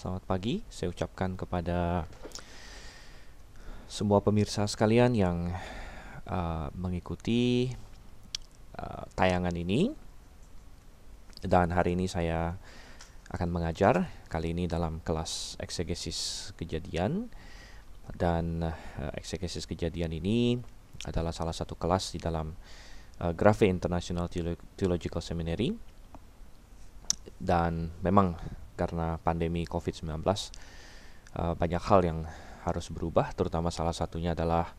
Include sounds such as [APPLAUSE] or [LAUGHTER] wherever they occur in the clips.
Selamat pagi, saya ucapkan kepada semua pemirsa sekalian yang uh, mengikuti uh, tayangan ini. Dan hari ini saya akan mengajar kali ini dalam kelas eksegesis kejadian dan uh, eksegesis kejadian ini adalah salah satu kelas di dalam uh, Grafe International Theological Seminary dan memang karena pandemi COVID-19 uh, eh, banyak hal yang harus berubah terutama salah satunya adalah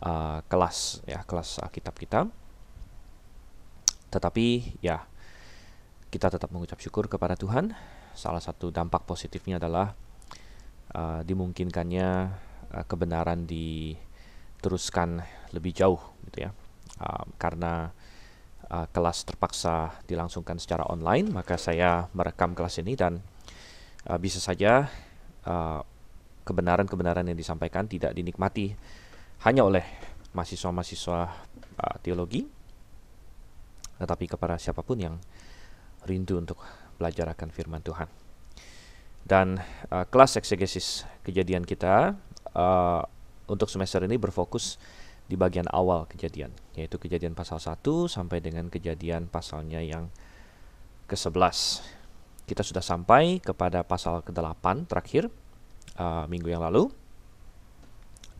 uh, kelas ya kelas Alkitab kita tetapi ya kita tetap mengucap syukur kepada Tuhan salah satu dampak positifnya adalah uh, dimungkinkannya uh, kebenaran diteruskan lebih jauh gitu ya uh, karena uh, kelas terpaksa dilangsungkan secara online, maka saya merekam kelas ini dan uh, bisa saja uh, kebenaran-kebenaran uh, yang disampaikan tidak dinikmati hanya oleh mahasiswa-mahasiswa uh, teologi, tetapi kepada siapapun yang rindu untuk belajar akan firman Tuhan. Dan uh, kelas eksegesis kejadian kita uh, untuk semester ini berfokus di bagian awal kejadian, yaitu kejadian pasal 1 sampai dengan kejadian pasalnya yang ke-11. Kita sudah sampai kepada pasal ke-8 terakhir uh, minggu yang lalu.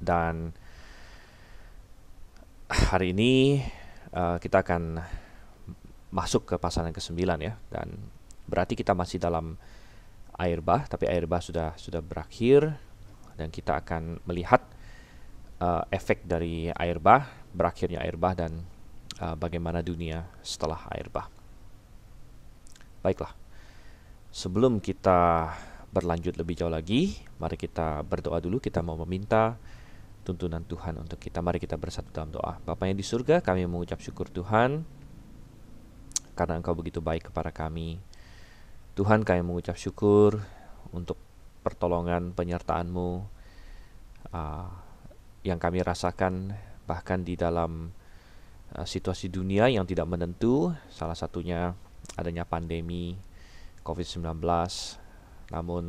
Dan hari ini uh, kita akan masuk ke pasal yang ke-9 ya dan berarti kita masih dalam air bah tapi air bah sudah sudah berakhir dan kita akan melihat uh, efek dari air bah, berakhirnya air bah dan uh, bagaimana dunia setelah air bah. Baiklah. Sebelum kita berlanjut lebih jauh lagi, mari kita berdoa dulu. Kita mau meminta tuntunan Tuhan untuk kita. Mari kita bersatu dalam doa. Bapa yang di surga, kami mengucap syukur Tuhan karena Engkau begitu baik kepada kami. Tuhan, kami mengucap syukur untuk pertolongan penyertaan-Mu. Uh, yang kami rasakan bahkan di dalam uh, situasi dunia yang tidak menentu, salah satunya adanya pandemi COVID-19. Namun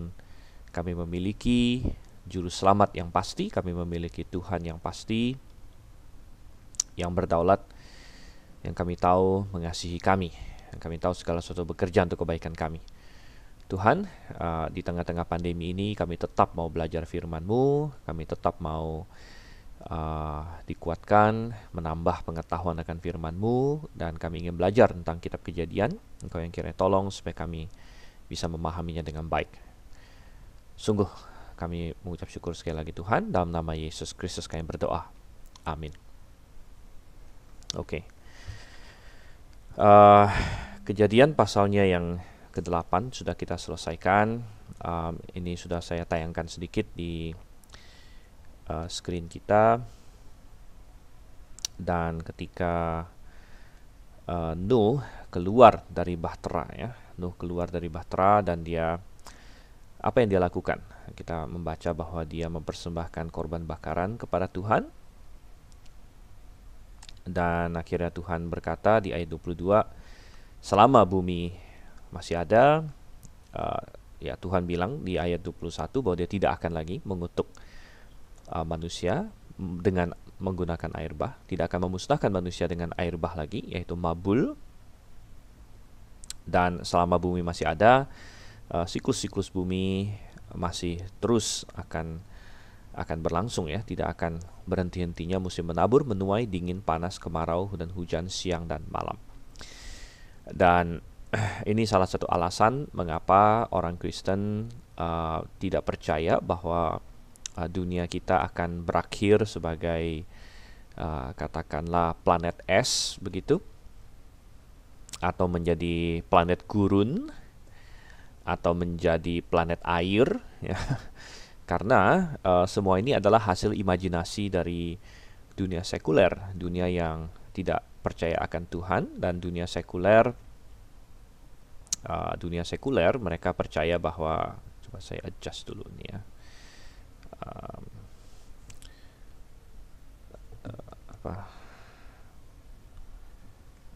kami memiliki juru selamat yang pasti, kami memiliki Tuhan yang pasti yang berdaulat yang kami tahu mengasihi kami, yang kami tahu segala sesuatu bekerja untuk kebaikan kami. Tuhan, uh, di tengah-tengah pandemi ini kami tetap mau belajar firman-Mu, kami tetap mau uh, dikuatkan, menambah pengetahuan akan firman-Mu, dan kami ingin belajar tentang kitab kejadian. Engkau yang kiranya tolong supaya kami bisa memahaminya dengan baik. Sungguh, kami mengucap syukur sekali lagi Tuhan, dalam nama Yesus Kristus kami berdoa. Amin. Oke. Okay. Uh, kejadian pasalnya yang ke-8 sudah kita selesaikan. Um, ini sudah saya tayangkan sedikit di uh, screen kita dan ketika uh, Nuh keluar dari bahtera ya Nuh keluar dari bahtera dan dia apa yang dia lakukan kita membaca bahwa dia mempersembahkan korban bakaran kepada Tuhan dan akhirnya Tuhan berkata di ayat 22 selama bumi masih ada uh, ya Tuhan bilang di ayat 21 bahwa dia tidak akan lagi mengutuk uh, manusia dengan menggunakan air bah, tidak akan memusnahkan manusia dengan air bah lagi, yaitu mabul. Dan selama bumi masih ada, uh, siklus-siklus uh, bumi masih terus akan akan berlangsung ya, tidak akan berhenti-hentinya musim menabur, menuai, dingin, panas, kemarau, dan hujan siang dan malam. Dan [CLEARS THROAT] ini salah satu alasan mengapa orang Kristen uh, tidak percaya bahwa uh, dunia kita akan berakhir sebagai uh, katakanlah planet es begitu atau menjadi planet gurun atau menjadi planet air [LAUGHS] ya karena uh, semua ini adalah hasil imajinasi dari dunia sekuler dunia yang tidak percaya akan Tuhan dan dunia sekuler uh, dunia sekuler mereka percaya bahwa coba saya adjust dulu nih ya um, uh, apa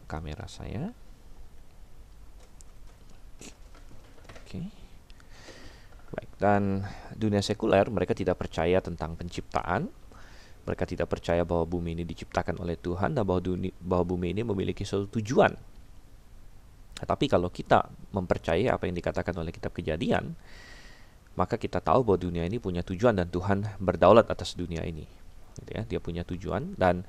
kamera saya oke okay. baik dan dunia sekuler mereka tidak percaya tentang penciptaan mereka tidak percaya bahwa bumi ini diciptakan oleh Tuhan dan bahwa, dunia, bahwa bumi ini memiliki suatu tujuan. Tetapi kalau kita mempercayai apa yang dikatakan oleh kitab kejadian, maka kita tahu bahwa dunia ini punya tujuan dan Tuhan berdaulat atas dunia ini. Gitu ya, dia punya tujuan dan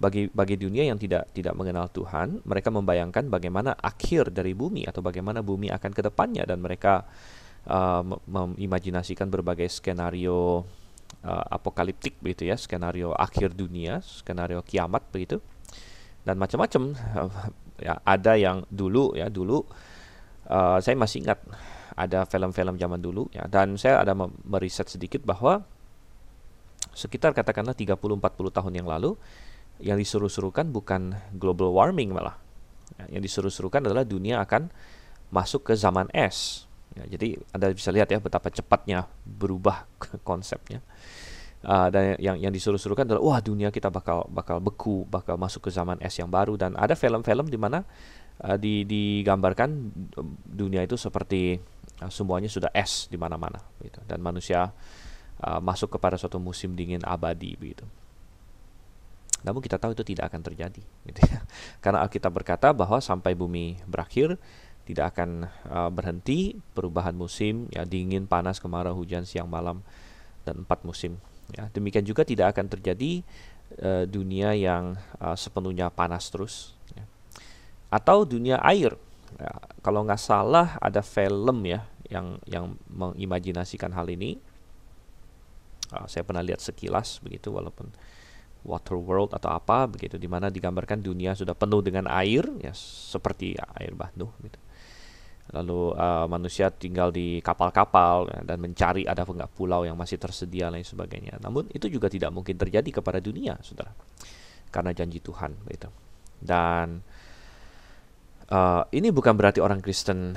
bagi bagi dunia yang tidak tidak mengenal Tuhan, mereka membayangkan bagaimana akhir dari bumi atau bagaimana bumi akan ke depannya dan mereka uh, mengimajinasikan berbagai skenario uh, apokaliptik begitu ya, skenario akhir dunia, skenario kiamat begitu. Dan macam-macam uh, ya, ada yang dulu ya dulu uh, saya masih ingat ada film-film zaman dulu ya dan saya ada meriset sedikit bahwa sekitar katakanlah 30-40 tahun yang lalu yang disuruh-suruhkan bukan global warming malah ya, yang disuruh-suruhkan adalah dunia akan masuk ke zaman es ya, jadi anda bisa lihat ya betapa cepatnya berubah [LAUGHS] konsepnya uh, dan yang yang disuruh-suruhkan adalah wah dunia kita bakal bakal beku bakal masuk ke zaman es yang baru dan ada film-film di mana uh, di digambarkan eh, dunia itu seperti Nah, semuanya sudah es di mana-mana gitu. Dan manusia uh, masuk kepada suatu musim dingin abadi begitu. Namun kita tahu itu tidak akan terjadi gitu ya. [LAUGHS] Karena Alkitab berkata bahwa sampai bumi berakhir tidak akan uh, berhenti perubahan musim ya dingin, panas, kemarau, hujan, siang, malam dan empat musim ya. Demikian juga tidak akan terjadi uh, dunia yang uh, sepenuhnya panas terus ya. atau dunia air ya, kalau nggak salah ada film ya yang yang mengimajinasikan hal ini uh, saya pernah lihat sekilas begitu walaupun water world atau apa begitu dimana digambarkan dunia sudah penuh dengan air ya seperti air batu gitu lalu uh, manusia tinggal di kapal-kapal ya, dan mencari ada enggak pulau yang masih tersedia lain sebagainya namun itu juga tidak mungkin terjadi kepada dunia saudara karena janji Tuhan begitu dan Eh, ini bukan berarti orang Kristen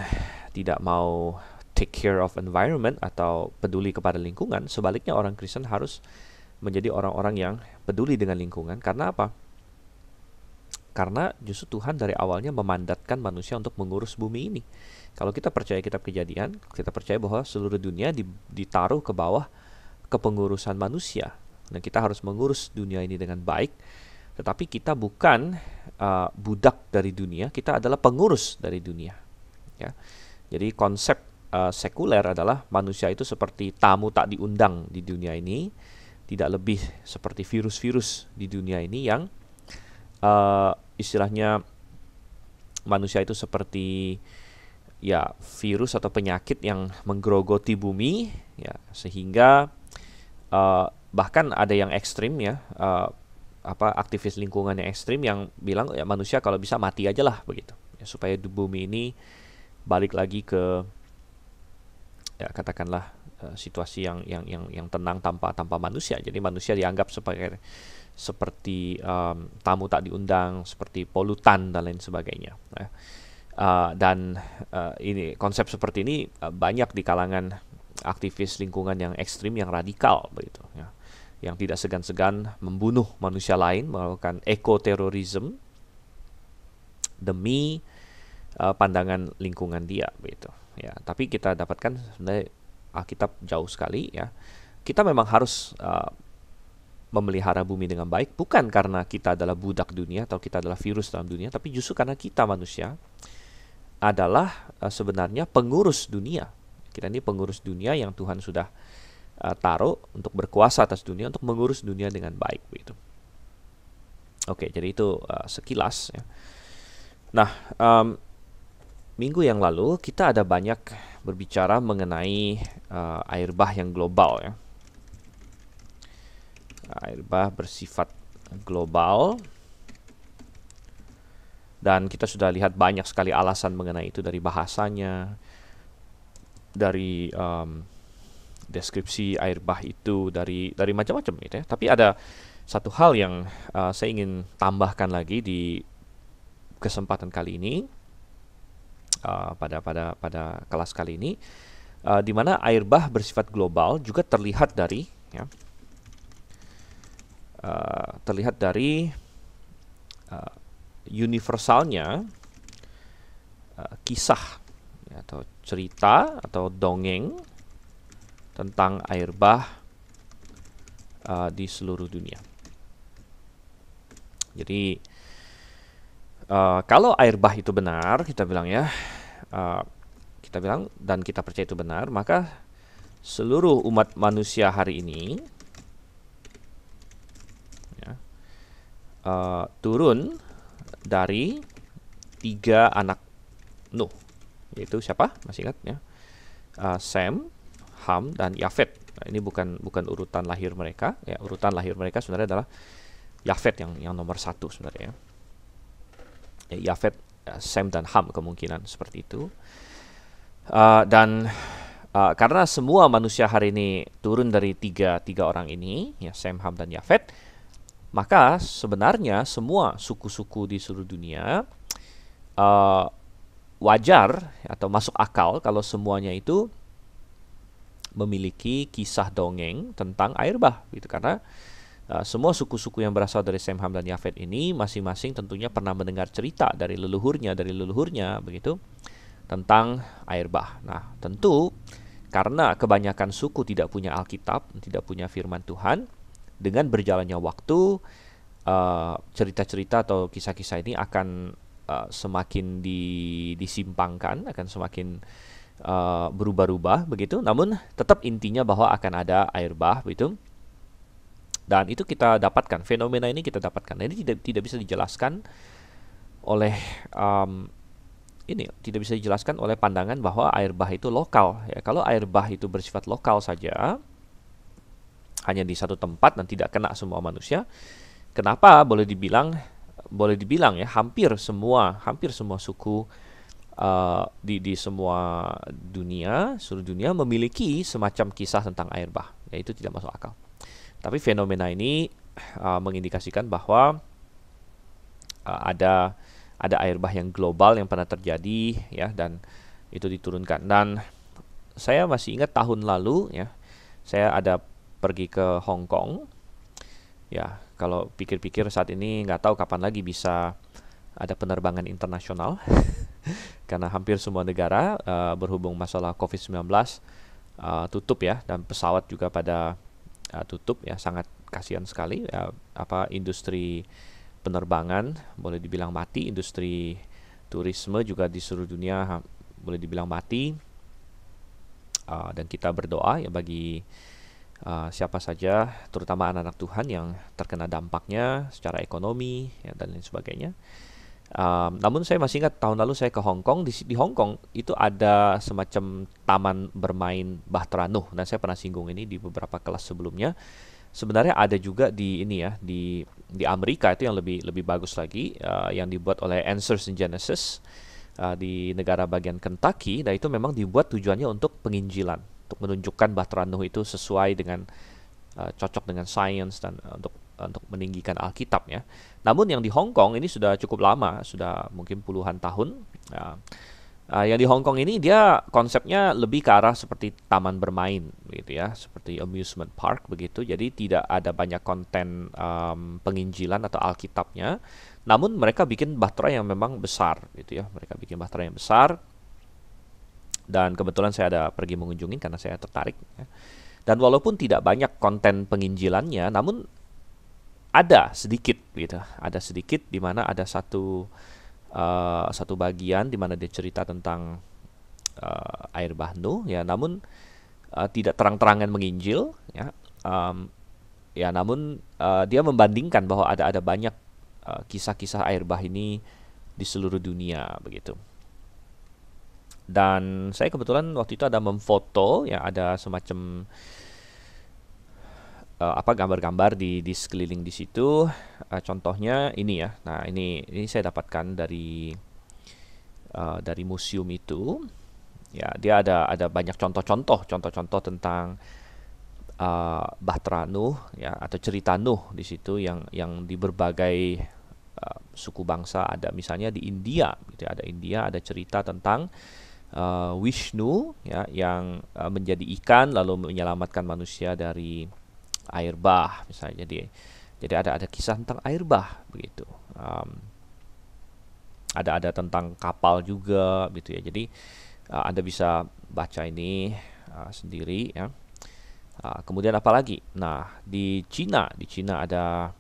tidak mau take care of environment atau peduli kepada lingkungan. Sebaliknya orang Kristen harus menjadi orang-orang yang peduli dengan lingkungan. Karena apa? Karena justru Tuhan dari awalnya memandatkan manusia untuk mengurus bumi ini. Kalau kita percaya kitab kejadian, kita percaya bahwa seluruh dunia ditaruh ke bawah kepengurusan manusia. Dan kita harus mengurus dunia ini dengan baik tetapi kita bukan uh, budak dari dunia, kita adalah pengurus dari dunia. Ya. Jadi konsep uh, sekuler adalah manusia itu seperti tamu tak diundang di dunia ini, tidak lebih seperti virus-virus di dunia ini yang uh, istilahnya manusia itu seperti ya virus atau penyakit yang menggerogoti bumi ya sehingga uh, bahkan ada yang ekstrim ya uh, apa aktivis lingkungan yang ekstrim yang bilang ya manusia kalau bisa mati aja lah begitu ya, supaya bumi ini balik lagi ke ya katakanlah eh, situasi yang yang yang yang tenang tanpa tanpa manusia jadi manusia dianggap sebagai seperti um, tamu tak diundang seperti polutan dan lain sebagainya uh, dan uh, ini konsep seperti ini uh, banyak di kalangan aktivis lingkungan yang ekstrim yang radikal begitu ya yang tidak segan-segan membunuh manusia lain, melakukan ekoterorisme demi uh, pandangan lingkungan dia begitu. Ya, tapi kita dapatkan sebenarnya Alkitab jauh sekali ya. Kita memang harus uh, memelihara bumi dengan baik bukan karena kita adalah budak dunia atau kita adalah virus dalam dunia, tapi justru karena kita manusia adalah uh, sebenarnya pengurus dunia. Kita ini pengurus dunia yang Tuhan sudah Eh, taruh untuk berkuasa atas dunia untuk mengurus dunia dengan baik begitu. Oke, jadi itu uh, sekilas. Ya. Nah, um, minggu yang lalu kita ada banyak berbicara mengenai uh, air bah yang global ya. Air bah bersifat global dan kita sudah lihat banyak sekali alasan mengenai itu dari bahasanya, dari um, deskripsi air bah itu dari dari macam-macam gitu ya. Tapi ada satu hal yang uh, saya ingin tambahkan lagi di kesempatan kali ini uh, pada pada pada kelas kali ini uh, di mana air bah bersifat global juga terlihat dari ya uh, terlihat dari uh, universalnya uh, kisah ya, atau cerita atau dongeng tentang air bah uh, di seluruh dunia. Jadi uh, kalau air bah itu benar, kita bilang ya, uh, kita bilang dan kita percaya itu benar, maka seluruh umat manusia hari ini ya, uh, turun dari tiga anak Nuh, yaitu siapa? Masih ingat ya? Uh, Sam, Ham dan Yafet. Nah, ini bukan bukan urutan lahir mereka. Ya, urutan lahir mereka sebenarnya adalah Yafet yang yang nomor satu sebenarnya. Ya, Yafet, ya, Sem dan Ham kemungkinan seperti itu. Uh, dan uh, karena semua manusia hari ini turun dari tiga tiga orang ini, ya Sem, Ham dan Yafet, maka sebenarnya semua suku-suku di seluruh dunia uh, wajar atau masuk akal kalau semuanya itu memiliki kisah dongeng tentang air bah gitu karena uh, semua suku-suku yang berasal dari Semham dan Yafet ini masing-masing tentunya pernah mendengar cerita dari leluhurnya dari leluhurnya begitu tentang air bah. Nah, tentu karena kebanyakan suku tidak punya Alkitab, tidak punya firman Tuhan, dengan berjalannya waktu uh, cerita-cerita uh, atau kisah-kisah ini akan uh, semakin di, disimpangkan, akan semakin Eh, berubah-ubah begitu, namun tetap intinya bahwa akan ada air bah begitu. Dan itu kita dapatkan fenomena ini kita dapatkan. Nah, ini tidak tidak bisa dijelaskan oleh um, ini tidak bisa dijelaskan oleh pandangan bahwa air bah itu lokal. Ya, kalau air bah itu bersifat lokal saja, hanya di satu tempat dan tidak kena semua manusia, kenapa boleh dibilang boleh dibilang ya hampir semua hampir semua suku uh, di di semua dunia, seluruh dunia memiliki semacam kisah tentang air bah. Ya itu tidak masuk akal. Tapi fenomena ini uh, mengindikasikan bahwa uh, ada ada air bah yang global yang pernah terjadi ya dan itu diturunkan. Dan saya masih ingat tahun lalu ya, saya ada pergi ke Hong Kong. Ya, kalau pikir-pikir saat ini nggak tahu kapan lagi bisa ada penerbangan internasional [LAUGHS] karena hampir semua negara uh, berhubung masalah COVID-19 uh, eh, tutup ya dan pesawat juga pada uh, tutup ya sangat kasihan sekali ya, apa industri penerbangan boleh dibilang mati industri turisme juga di seluruh dunia boleh dibilang mati uh, dan kita berdoa ya bagi uh, siapa saja terutama anak-anak Tuhan yang terkena dampaknya secara ekonomi ya, dan lain sebagainya Um, namun saya masih ingat tahun lalu saya ke Hong Kong di, di Hong Kong itu ada semacam taman bermain Bahtera Nuh dan nah, saya pernah singgung ini di beberapa kelas sebelumnya. Sebenarnya ada juga di ini ya di di Amerika itu yang lebih lebih bagus lagi uh, yang dibuat oleh Answers in Genesis uh, di negara bagian Kentucky. dan nah, itu memang dibuat tujuannya untuk penginjilan untuk menunjukkan Bahtera Nuh itu sesuai dengan uh, cocok dengan sains dan uh, untuk untuk meninggikan Alkitab ya. Namun yang di Hong Kong ini sudah cukup lama, sudah mungkin puluhan tahun. Ya. Uh, yang di Hong Kong ini dia konsepnya lebih ke arah seperti taman bermain gitu ya, seperti amusement park begitu. Jadi tidak ada banyak konten um, penginjilan atau Alkitabnya. Namun mereka bikin bahtera yang memang besar gitu ya. Mereka bikin bahtera yang besar. Dan kebetulan saya ada pergi mengunjungi karena saya tertarik. Ya. Dan walaupun tidak banyak konten penginjilannya, namun ada sedikit gitu ada sedikit di mana ada satu uh, satu bagian di mana dia cerita tentang uh, air bahnu ya namun uh, tidak terang-terangan menginjil ya um, ya namun uh, dia membandingkan bahwa ada ada banyak kisah kisah-kisah air bah ini di seluruh dunia begitu dan saya kebetulan waktu itu ada memfoto ya ada semacam uh, apa gambar-gambar di di sekeliling di situ. Uh, contohnya ini ya. Nah, ini ini saya dapatkan dari uh, dari museum itu. Ya, dia ada ada banyak contoh-contoh, contoh-contoh tentang uh, Bahtera Nuh ya atau cerita Nuh di situ yang yang di berbagai uh, suku bangsa ada misalnya di India gitu ya, ada India ada cerita tentang uh, Wishnu ya yang uh, menjadi ikan lalu menyelamatkan manusia dari air bah misalnya jadi jadi ada ada kisah tentang air bah begitu um, ada ada tentang kapal juga gitu ya jadi uh, anda bisa baca ini uh, sendiri ya uh, kemudian apa lagi nah di Cina di Cina ada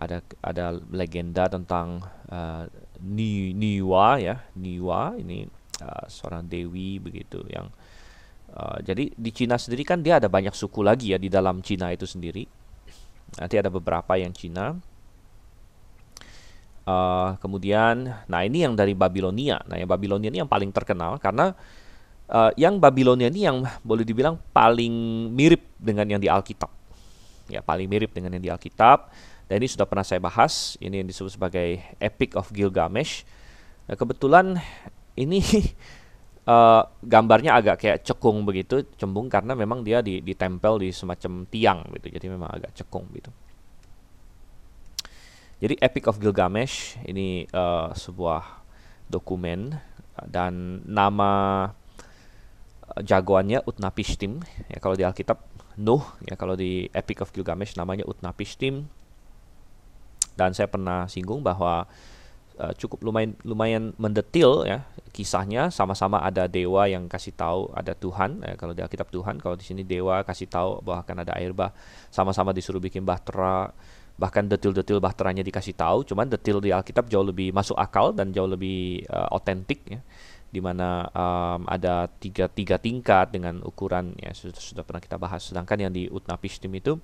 ada ada legenda tentang uh, Ni Niwa ya Niwa ini uh, seorang dewi begitu yang Ah, jadi di Cina sendiri kan dia ada banyak suku lagi ya di dalam Cina itu sendiri. Nanti ada beberapa yang Cina. Uh, kemudian, nah ini yang dari Babilonia. Nah yang Babilonia ini yang paling terkenal karena uh, yang Babilonia ini yang boleh dibilang paling mirip dengan yang di Alkitab. Ya paling mirip dengan yang di Alkitab. Dan ini sudah pernah saya bahas. Ini yang disebut sebagai Epic of Gilgamesh. Nah, kebetulan ini [LAUGHS] uh, gambarnya agak kayak cekung begitu, cembung karena memang dia di, ditempel di semacam tiang gitu. Jadi memang agak cekung gitu. Jadi Epic of Gilgamesh ini uh, sebuah dokumen eh, dan nama jagoannya Utnapishtim ya kalau di Alkitab Nuh ya kalau di Epic of Gilgamesh namanya Utnapishtim dan saya pernah singgung bahwa uh, cukup lumayan lumayan mendetil ya kisahnya sama-sama ada dewa yang kasih tahu ada Tuhan ya, kalau di Alkitab Tuhan kalau di sini dewa kasih tahu bahwa akan ada air bah sama-sama disuruh bikin bahtera bahkan detil-detil bahteranya dikasih tahu cuman detil di Alkitab jauh lebih masuk akal dan jauh lebih eh, otentik uh, ya di mana um, ada tiga tiga tingkat dengan ukuran ya sudah, sudah pernah kita bahas sedangkan yang di Utnapishtim itu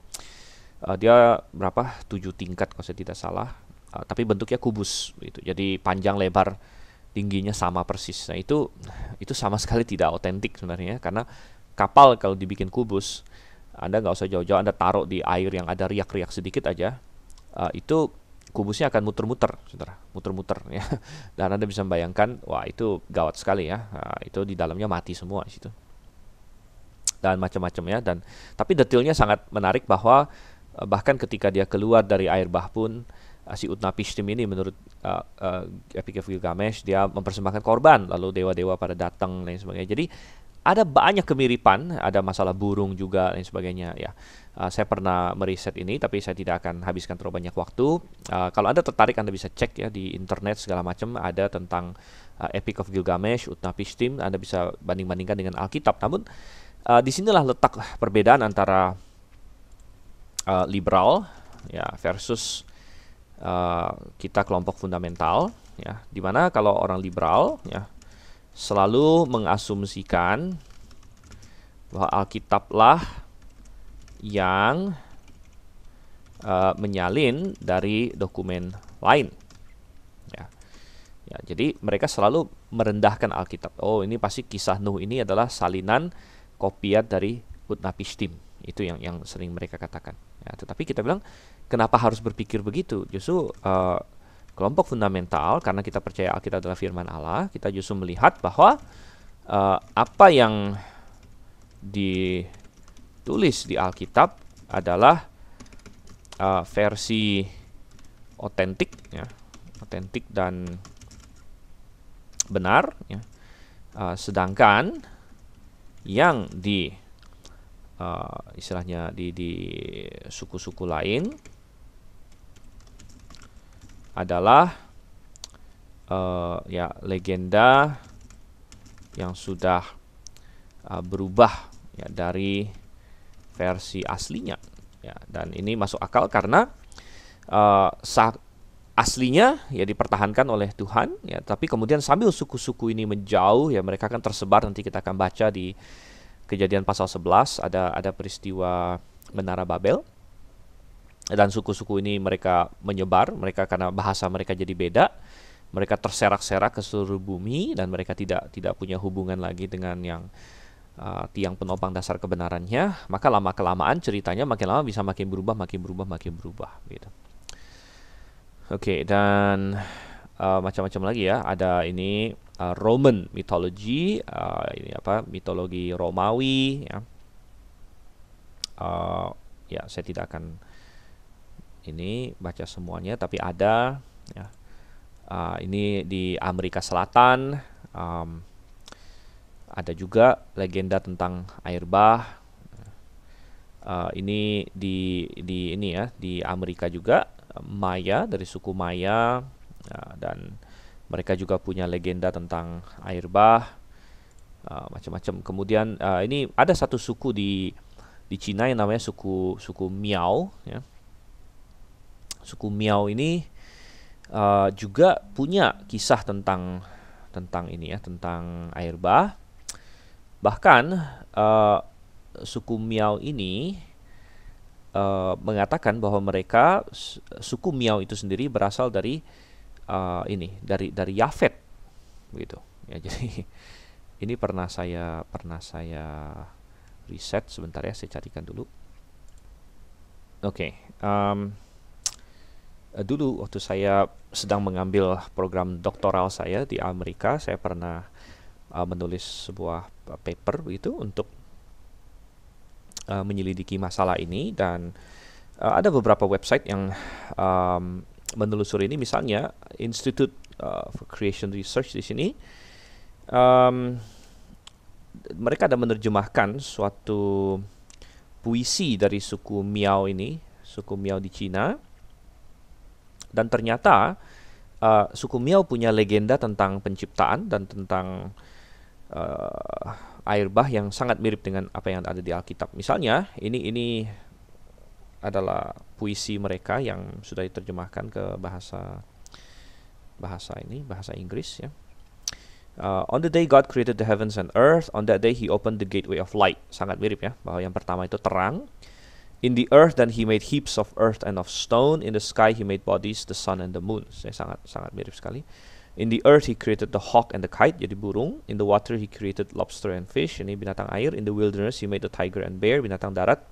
uh, dia berapa tujuh tingkat kalau saya tidak salah Ah, tapi bentuknya kubus gitu. Jadi panjang lebar tingginya sama persis. Nah, itu itu sama sekali tidak otentik sebenarnya karena kapal kalau dibikin kubus anda nggak usah jauh-jauh Anda taruh di air yang ada riak-riak sedikit aja uh, itu kubusnya akan muter-muter saudara muter-muter ya [LAUGHS] dan Anda bisa membayangkan wah itu gawat sekali ya uh, itu di dalamnya mati semua di situ dan macam-macam ya dan tapi detailnya sangat menarik bahwa eh, bahkan ketika dia keluar dari air bah pun si Utnapishtim ini menurut uh, uh, Epic of Gilgamesh dia mempersembahkan korban lalu dewa-dewa pada datang lain sebagainya. Jadi ada banyak kemiripan, ada masalah burung juga lain sebagainya ya. Uh, saya pernah meriset ini tapi saya tidak akan habiskan terlalu banyak waktu. Uh, kalau Anda tertarik Anda bisa cek ya di internet segala macam ada tentang uh, Epic of Gilgamesh, Utnapishtim, Anda bisa banding-bandingkan dengan Alkitab. Namun uh, sinilah letak perbedaan antara uh, liberal ya versus uh, kita kelompok fundamental ya dimana kalau orang liberal ya selalu mengasumsikan bahwa Alkitablah yang uh, menyalin dari dokumen lain ya. ya jadi mereka selalu merendahkan Alkitab oh ini pasti kisah Nuh ini adalah salinan kopiat dari Utnapishtim itu yang yang sering mereka katakan ya, tetapi kita bilang kenapa harus berpikir begitu? Justru uh, kelompok fundamental karena kita percaya Alkitab adalah firman Allah, kita justru melihat bahwa uh, apa yang ditulis di Alkitab adalah uh, versi otentik ya, otentik dan benar ya. Uh, sedangkan yang di uh, istilahnya di di suku-suku lain adalah uh, ya legenda yang sudah uh, berubah ya dari versi aslinya ya dan ini masuk akal karena uh, aslinya ya dipertahankan oleh Tuhan ya tapi kemudian sambil suku-suku ini menjauh ya mereka akan tersebar nanti kita akan baca di kejadian pasal 11 ada ada peristiwa menara Babel dan suku-suku ini mereka menyebar mereka karena bahasa mereka jadi beda mereka terserak-serak ke seluruh bumi dan mereka tidak tidak punya hubungan lagi dengan yang uh, tiang penopang dasar kebenarannya maka lama kelamaan ceritanya makin lama bisa makin berubah makin berubah makin berubah gitu oke okay, dan uh, macam-macam lagi ya ada ini uh, Roman mythology uh, ini apa mitologi Romawi ya uh, ya saya tidak akan ini baca semuanya tapi ada ya. uh, ini di Amerika Selatan um, ada juga legenda tentang air bah uh, ini di di ini ya di Amerika juga Maya dari suku Maya uh, dan mereka juga punya legenda tentang air bah uh, macam-macam kemudian uh, ini ada satu suku di di Cina yang namanya suku suku Miao ya Suku Miao ini uh, juga punya kisah tentang tentang ini ya, tentang air bah. Bahkan uh, suku Miao ini uh, mengatakan bahwa mereka suku Miao itu sendiri berasal dari uh, ini, dari dari Yafet begitu. Ya [LAUGHS] jadi ini pernah saya pernah saya riset sebentar ya saya carikan dulu. Oke, okay, um, Eh, dulu waktu saya sedang mengambil program doktoral saya di Amerika, saya pernah uh, menulis sebuah eh, paper itu untuk uh, menyelidiki masalah ini dan uh, ada beberapa website yang um, menelusuri ini, misalnya Institute uh, for Creation Research di sini. Um, mereka ada menerjemahkan suatu puisi dari suku Miao ini, suku Miao di Cina dan ternyata uh, suku Miao punya legenda tentang penciptaan dan tentang uh, air bah yang sangat mirip dengan apa yang ada di Alkitab. Misalnya, ini ini adalah puisi mereka yang sudah diterjemahkan ke bahasa bahasa ini, bahasa Inggris ya. Uh, on the day God created the heavens and earth, on that day he opened the gateway of light. Sangat mirip ya, bahwa yang pertama itu terang, In the earth then he made heaps of earth and of stone. In the sky he made bodies, the sun and the moon. Saya sangat sangat mirip sekali. In the earth he created the hawk and the kite, jadi burung. In the water he created lobster and fish, ini binatang air. In the wilderness he made the tiger and bear, binatang darat.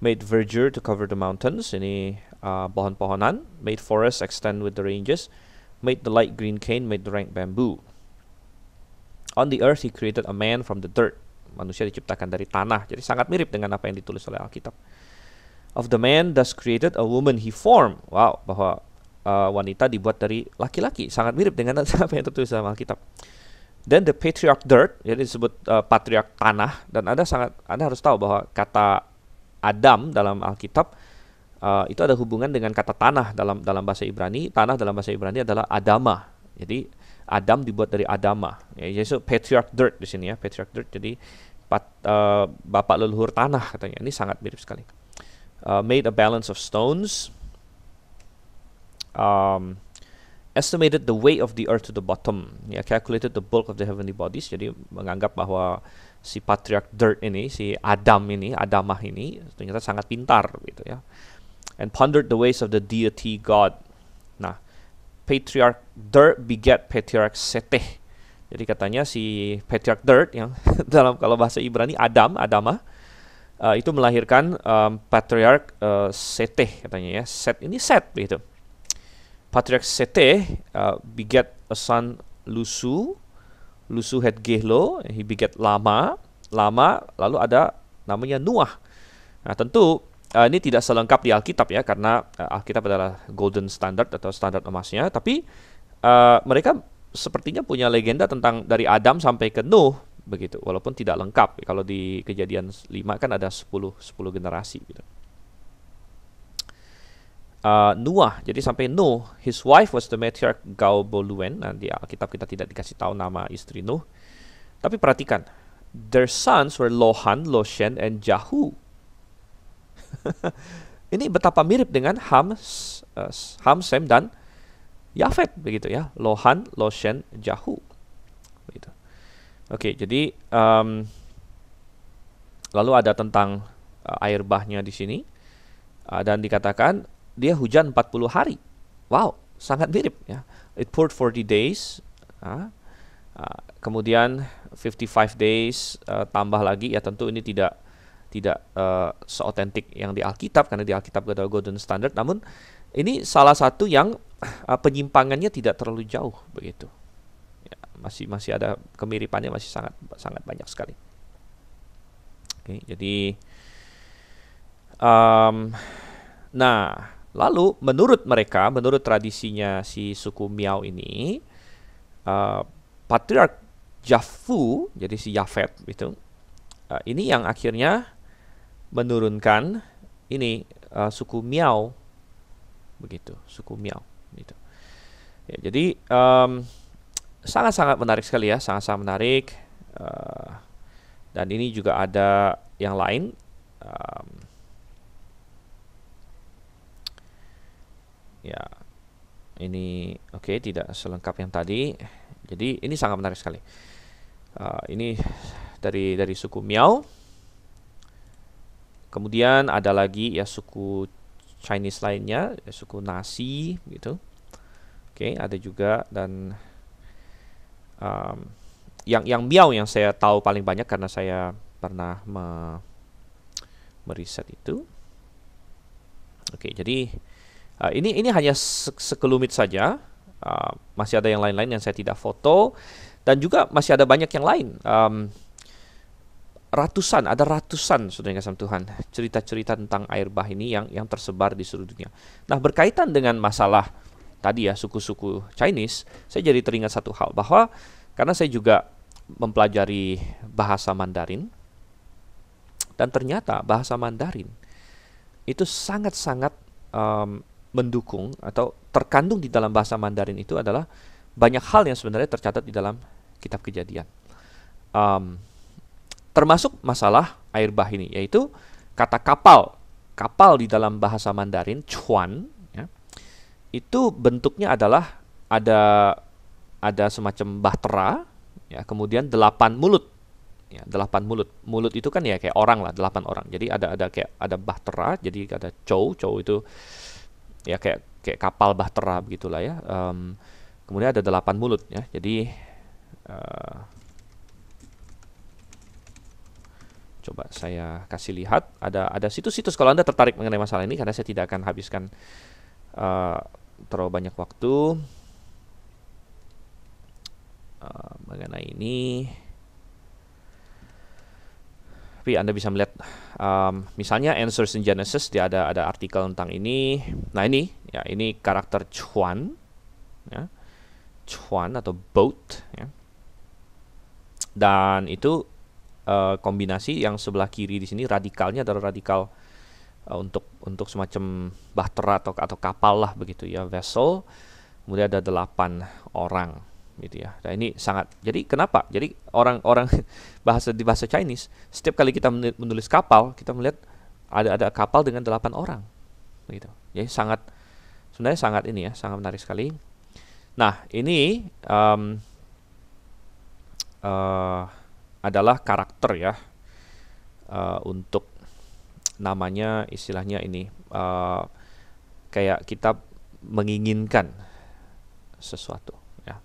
Made verdure to cover the mountains, ini uh, pohon-pohonan. Made forests extend with the ranges. Made the light green cane, made the rank bamboo. On the earth he created a man from the dirt. Manusia diciptakan dari tanah. Jadi sangat mirip dengan apa yang ditulis oleh Alkitab of the man thus created a woman he formed. Wow, bahwa uh, wanita dibuat dari laki-laki. Sangat mirip dengan [LAUGHS] apa yang tertulis dalam Alkitab. Then the patriarch dirt, jadi ya, disebut uh, patriark tanah. Dan Anda sangat Anda harus tahu bahwa kata Adam dalam Alkitab uh, itu ada hubungan dengan kata tanah dalam dalam bahasa Ibrani. Tanah dalam bahasa Ibrani adalah adama. Jadi Adam dibuat dari adama. Ya, jadi patriarch dirt di sini ya, patriarch dirt. Jadi pat, uh, bapak leluhur tanah katanya. Ini sangat mirip sekali uh, made a balance of stones, um, estimated the weight of the earth to the bottom, ya, calculated the bulk of the heavenly bodies. Jadi menganggap bahwa si patriark dirt ini, si Adam ini, Adamah ini ternyata sangat pintar gitu ya. And pondered the ways of the deity God. Nah, patriarch dirt begat patriarch Seteh. Jadi katanya si patriarch dirt yang [LAUGHS] dalam kalau bahasa Ibrani Adam, Adamah Eh, itu melahirkan um, eh, patriark uh, eh, Seteh katanya ya. Set ini Set begitu. Patriark Seteh uh, begat a son Lusu. Lusu had Gehlo, he begat Lama. Lama lalu ada namanya Nuah. Nah, tentu uh, ini tidak selengkap di Alkitab ya karena uh, Alkitab adalah golden standard atau standar emasnya, tapi uh, mereka sepertinya punya legenda tentang dari Adam sampai ke Nuh begitu walaupun tidak lengkap kalau di kejadian 5 kan ada 10 10 generasi gitu uh, Nuah jadi sampai Nuh his wife was the matriarch Gao nah di Alkitab kita tidak dikasih tahu nama istri Nuh tapi perhatikan their sons were Lohan Loshen and Jahu [LAUGHS] ini betapa mirip dengan Ham uh, Ham Sem dan Yafet begitu ya Lohan Loshen Jahu Oke, okay, jadi um, lalu ada tentang uh, air bahnya di sini uh, dan dikatakan dia hujan 40 hari. Wow, sangat mirip ya. It poured 40 days. Uh, uh, kemudian 55 days uh, tambah lagi ya tentu ini tidak tidak uh, seotentik yang di Alkitab karena di Alkitab ada golden standard namun ini salah satu yang uh, penyimpangannya tidak terlalu jauh begitu masih masih ada kemiripannya masih sangat sangat banyak sekali. Oke, jadi um, nah lalu menurut mereka, menurut tradisinya si suku Miao ini, uh, patriark Jafu, jadi si Yafet itu, uh, ini yang akhirnya menurunkan ini uh, suku Miao begitu, suku Miao gitu. Ya, jadi um, sangat-sangat menarik sekali ya, sangat-sangat menarik. Uh, dan ini juga ada yang lain. Um, ya, ini oke okay, tidak selengkap yang tadi. Jadi ini sangat menarik sekali. Uh, ini dari dari suku Miao. Kemudian ada lagi ya suku Chinese lainnya, ya, suku Nasi gitu. Oke, okay, ada juga dan um, yang yang miau yang saya tahu paling banyak karena saya pernah me meriset itu. Oke, jadi uh, ini ini hanya sekelumit saja. Uh, masih ada yang lain-lain yang saya tidak foto dan juga masih ada banyak yang lain. Um, ratusan, ada ratusan sudah kasih Tuhan cerita-cerita tentang air bah ini yang yang tersebar di seluruh dunia. Nah, berkaitan dengan masalah tadi ya suku-suku Chinese, saya jadi teringat satu hal bahwa karena saya juga mempelajari bahasa Mandarin dan ternyata bahasa Mandarin itu sangat-sangat um, mendukung atau terkandung di dalam bahasa Mandarin itu adalah banyak hal yang sebenarnya tercatat di dalam kitab kejadian. Um, termasuk masalah air bah ini yaitu kata kapal. Kapal di dalam bahasa Mandarin chuan itu bentuknya adalah ada ada semacam bahtera ya kemudian delapan mulut ya delapan mulut mulut itu kan ya kayak orang lah delapan orang jadi ada ada kayak ada bahtera jadi ada cow cow itu ya kayak kayak kapal bahtera begitulah ya um, kemudian ada delapan mulut ya jadi uh, coba saya kasih lihat ada ada situs-situs kalau anda tertarik mengenai masalah ini karena saya tidak akan habiskan Eh, terlalu banyak waktu uh, mengenai ini tapi Anda bisa melihat um, misalnya Answers in Genesis dia ada ada artikel tentang ini. Nah, ini ya ini karakter Chuan ya. Chuan atau boat ya. Dan itu uh, kombinasi yang sebelah kiri di sini radikalnya adalah radikal uh, untuk untuk semacam bahtera atau atau kapal lah begitu ya vessel kemudian ada delapan orang gitu ya. Nah ini sangat. Jadi kenapa? Jadi orang-orang [LAUGHS] bahasa di bahasa Chinese setiap kali kita menulis kapal kita melihat ada ada kapal dengan delapan orang, begitu. Jadi sangat sebenarnya sangat ini ya sangat menarik sekali. Nah ini um, uh, adalah karakter ya uh, untuk namanya istilahnya ini uh, kayak kita menginginkan sesuatu ya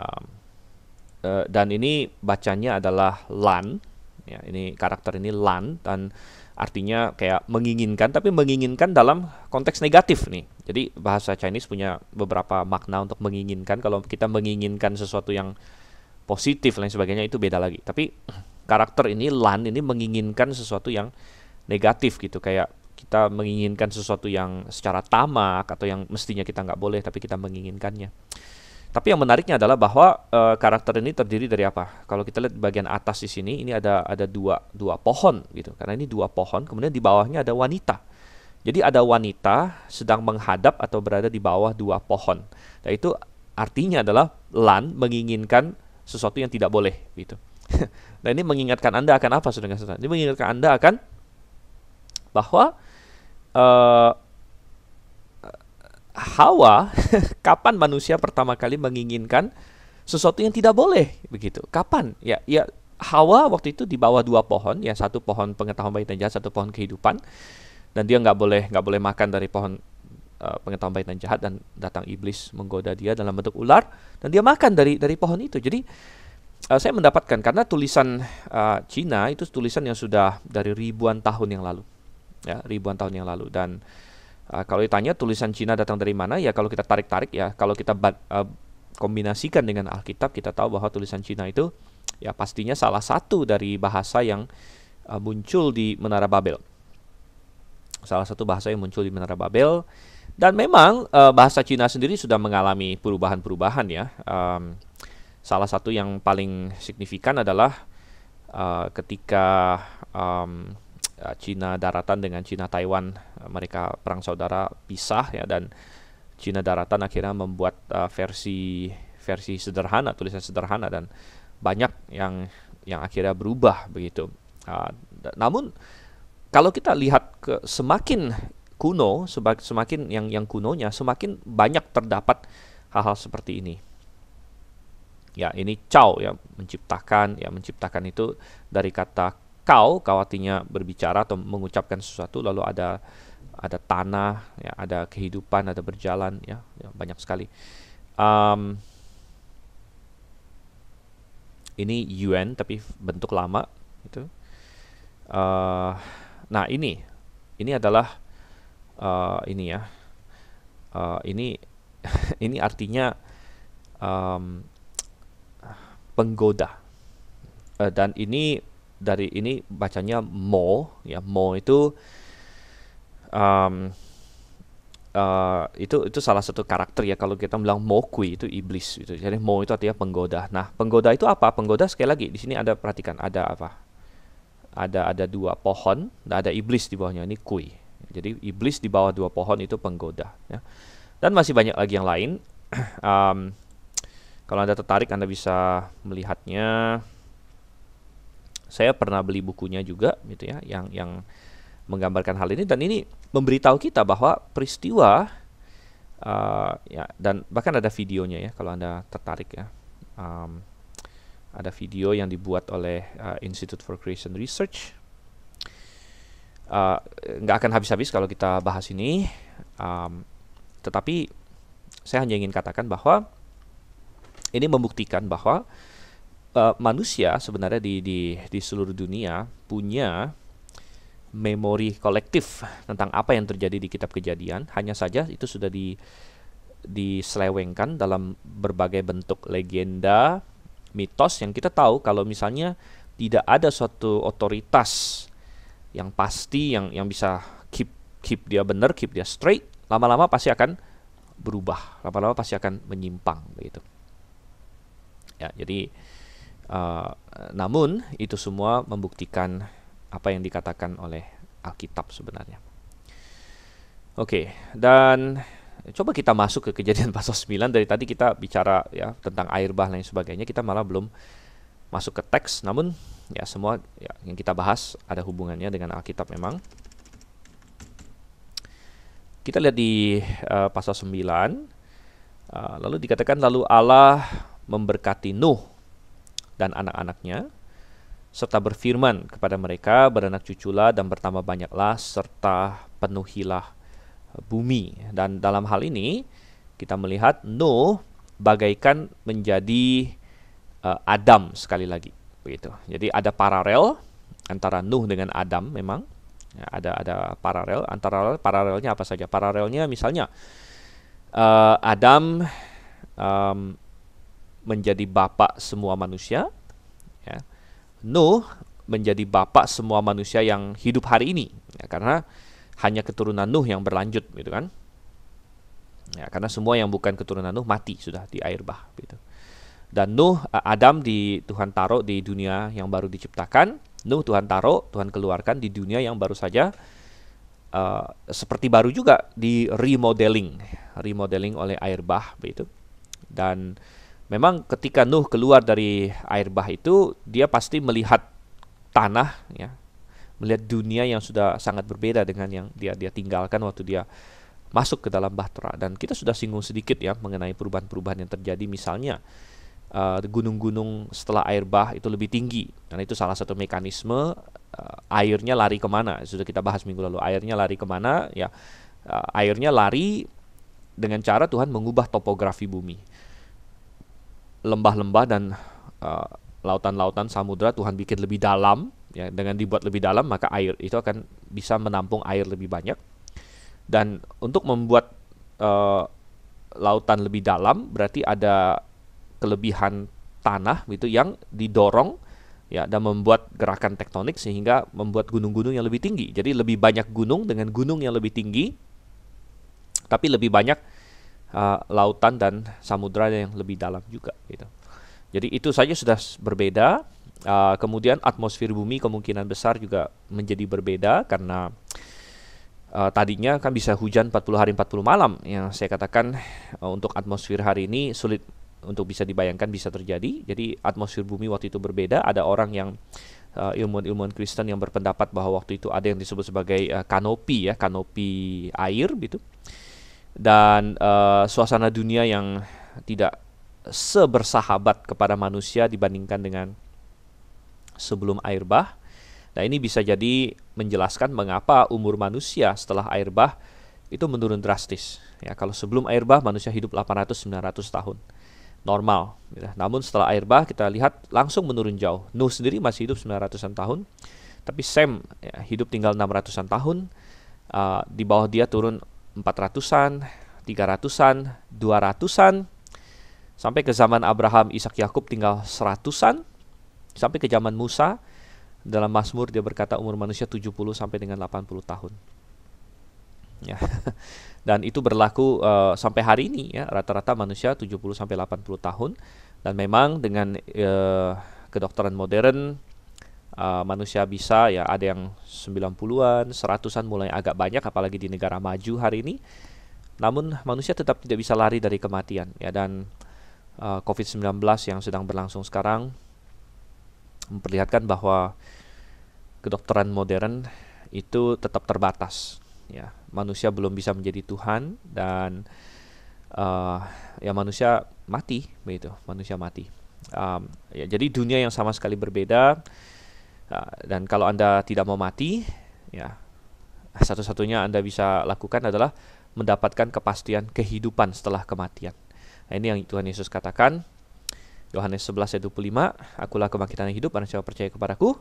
uh, dan ini bacanya adalah lan ya ini karakter ini lan dan artinya kayak menginginkan tapi menginginkan dalam konteks negatif nih jadi bahasa Chinese punya beberapa makna untuk menginginkan kalau kita menginginkan sesuatu yang positif lain sebagainya itu beda lagi tapi karakter ini lan ini menginginkan sesuatu yang negatif gitu kayak kita menginginkan sesuatu yang secara tamak atau yang mestinya kita nggak boleh tapi kita menginginkannya. Tapi yang menariknya adalah bahwa e, karakter ini terdiri dari apa? Kalau kita lihat bagian atas di sini ini ada ada dua dua pohon gitu. Karena ini dua pohon, kemudian di bawahnya ada wanita. Jadi ada wanita sedang menghadap atau berada di bawah dua pohon. Nah itu artinya adalah lan menginginkan sesuatu yang tidak boleh gitu. [LAUGHS] nah ini mengingatkan Anda akan apa saudara Ini mengingatkan Anda akan bahwa uh, Hawa [LAUGHS] kapan manusia pertama kali menginginkan sesuatu yang tidak boleh begitu kapan ya ya Hawa waktu itu di bawah dua pohon ya satu pohon pengetahuan baik dan jahat satu pohon kehidupan dan dia nggak boleh nggak boleh makan dari pohon uh, pengetahuan baik dan jahat dan datang iblis menggoda dia dalam bentuk ular dan dia makan dari dari pohon itu jadi uh, saya mendapatkan karena tulisan uh, Cina itu tulisan yang sudah dari ribuan tahun yang lalu ya ribuan tahun yang lalu dan uh, kalau ditanya tulisan Cina datang dari mana ya kalau kita tarik-tarik ya kalau kita uh, kombinasikan dengan Alkitab kita tahu bahwa tulisan Cina itu ya pastinya salah satu dari bahasa yang uh, muncul di Menara Babel salah satu bahasa yang muncul di Menara Babel dan memang uh, bahasa Cina sendiri sudah mengalami perubahan-perubahan ya um, salah satu yang paling signifikan adalah uh, ketika um, Eh, Cina daratan dengan Cina Taiwan eh, mereka perang saudara pisah ya dan Cina daratan akhirnya membuat uh, versi versi sederhana tulisan sederhana dan banyak yang yang akhirnya berubah begitu. Uh, namun kalau kita lihat ke semakin kuno semakin yang yang kunonya semakin banyak terdapat hal-hal seperti ini. Ya, ini Cao yang menciptakan ya menciptakan itu dari kata kau kau artinya berbicara atau mengucapkan sesuatu lalu ada ada tanah ya ada kehidupan ada berjalan ya, ya banyak sekali um, ini UN tapi bentuk lama itu uh, eh, nah ini ini adalah uh, ini ya uh, ini [LAUGHS] ini artinya um, penggoda uh, dan ini dari ini bacanya mo ya mo itu um, uh, itu itu salah satu karakter ya kalau kita bilang mo kui itu iblis itu jadi mo itu artinya penggoda nah penggoda itu apa penggoda sekali lagi di sini ada perhatikan ada apa ada ada dua pohon dan nah, ada iblis di bawahnya ini kui jadi iblis di bawah dua pohon itu penggoda ya. dan masih banyak lagi yang lain [CLEARS THROAT] um, kalau anda tertarik anda bisa melihatnya saya pernah beli bukunya juga gitu ya yang yang menggambarkan hal ini dan ini memberitahu kita bahwa peristiwa uh, ya dan bahkan ada videonya ya kalau anda tertarik ya um, ada video yang dibuat oleh uh, Institute for Creation Research eh, nggak uh, akan habis-habis kalau kita bahas ini um, tetapi saya hanya ingin katakan bahwa ini membuktikan bahwa uh, manusia sebenarnya di, di di seluruh dunia punya memori kolektif tentang apa yang terjadi di kitab kejadian hanya saja itu sudah di diselewengkan dalam berbagai bentuk legenda mitos yang kita tahu kalau misalnya tidak ada suatu otoritas yang pasti yang yang bisa keep keep dia benar keep dia straight lama-lama pasti akan berubah lama-lama pasti akan menyimpang begitu ya jadi Eh, namun itu semua membuktikan apa yang dikatakan oleh Alkitab sebenarnya. Oke, okay, dan coba kita masuk ke kejadian [LAUGHS] pasal 9 dari tadi kita bicara ya tentang air bah lain sebagainya, kita malah belum masuk ke teks, namun ya semua ya, yang kita bahas ada hubungannya dengan Alkitab memang. Kita lihat di uh, pasal 9 uh, eh, lalu dikatakan lalu Allah memberkati Nuh dan anak-anaknya, serta berfirman kepada mereka, beranak cuculah dan bertambah banyaklah, serta penuhilah bumi. Dan dalam hal ini, kita melihat Nuh bagaikan menjadi uh, Adam sekali lagi. begitu. Jadi ada paralel antara Nuh dengan Adam memang. Ya, ada ada paralel antara paralelnya apa saja? Paralelnya misalnya uh, Adam um, menjadi bapak semua manusia. Ya. Nuh menjadi bapak semua manusia yang hidup hari ini, ya, karena hanya keturunan Nuh yang berlanjut, gitu kan? Ya, karena semua yang bukan keturunan Nuh mati sudah di air bah, gitu. Dan Nuh, Adam di Tuhan taruh di dunia yang baru diciptakan, Nuh Tuhan taruh, Tuhan keluarkan di dunia yang baru saja uh, seperti baru juga di remodeling, remodeling oleh air bah, begitu. Dan memang ketika Nuh keluar dari air bah itu dia pasti melihat tanah ya melihat dunia yang sudah sangat berbeda dengan yang dia dia tinggalkan waktu dia masuk ke dalam bahtera dan kita sudah singgung sedikit ya mengenai perubahan-perubahan yang terjadi misalnya eh, gunung-gunung uh, setelah air bah itu lebih tinggi dan itu salah satu mekanisme uh, airnya lari kemana sudah kita bahas minggu lalu airnya lari kemana ya uh, airnya lari dengan cara Tuhan mengubah topografi bumi lembah-lembah dan eh, lautan-lautan samudra Tuhan bikin lebih dalam ya dengan dibuat lebih dalam maka air itu akan bisa menampung air lebih banyak dan untuk membuat uh, lautan lebih dalam berarti ada kelebihan tanah itu yang didorong ya dan membuat gerakan tektonik sehingga membuat gunung-gunung yang lebih tinggi jadi lebih banyak gunung dengan gunung yang lebih tinggi tapi lebih banyak uh, lautan dan samudra yang lebih dalam juga gitu. Jadi itu saja sudah berbeda. Uh, kemudian atmosfer bumi kemungkinan besar juga menjadi berbeda karena uh, tadinya kan bisa hujan 40 hari 40 malam yang saya katakan uh, untuk atmosfer hari ini sulit untuk bisa dibayangkan bisa terjadi. Jadi atmosfer bumi waktu itu berbeda. Ada orang yang uh, ilmuwan-ilmuwan Kristen yang berpendapat bahwa waktu itu ada yang disebut sebagai uh, kanopi ya, kanopi air gitu dan uh, suasana dunia yang tidak sebersahabat kepada manusia dibandingkan dengan sebelum air bah. Nah, ini bisa jadi menjelaskan mengapa umur manusia setelah air bah itu menurun drastis. Ya, kalau sebelum air bah manusia hidup 800-900 tahun normal. Ya. Namun setelah air bah kita lihat langsung menurun jauh. Nuh sendiri masih hidup 900-an tahun, tapi Sem ya, hidup tinggal 600-an tahun. Uh, di bawah dia turun empat ratusan, tiga ratusan, dua ratusan, sampai ke zaman Abraham, Ishak, Yakub tinggal seratusan, sampai ke zaman Musa dalam Mazmur dia berkata umur manusia 70 sampai dengan 80 tahun. Ya. [LAUGHS] Dan itu berlaku uh, sampai hari ini ya, rata-rata manusia 70 sampai 80 tahun dan memang dengan uh, kedokteran modern Eh, manusia bisa ya ada yang 90-an, 100-an mulai agak banyak apalagi di negara maju hari ini. Namun manusia tetap tidak bisa lari dari kematian ya dan uh, eh, COVID-19 yang sedang berlangsung sekarang memperlihatkan bahwa kedokteran modern itu tetap terbatas ya. Manusia belum bisa menjadi Tuhan dan uh, ya manusia mati begitu, manusia mati. Um, ya jadi dunia yang sama sekali berbeda Ah, dan kalau Anda tidak mau mati, ya satu-satunya Anda bisa lakukan adalah mendapatkan kepastian kehidupan setelah kematian. Nah, ini yang Tuhan Yesus katakan. Yohanes 11 ayat 25, akulah kebangkitan yang hidup, barang siapa percaya kepadaku,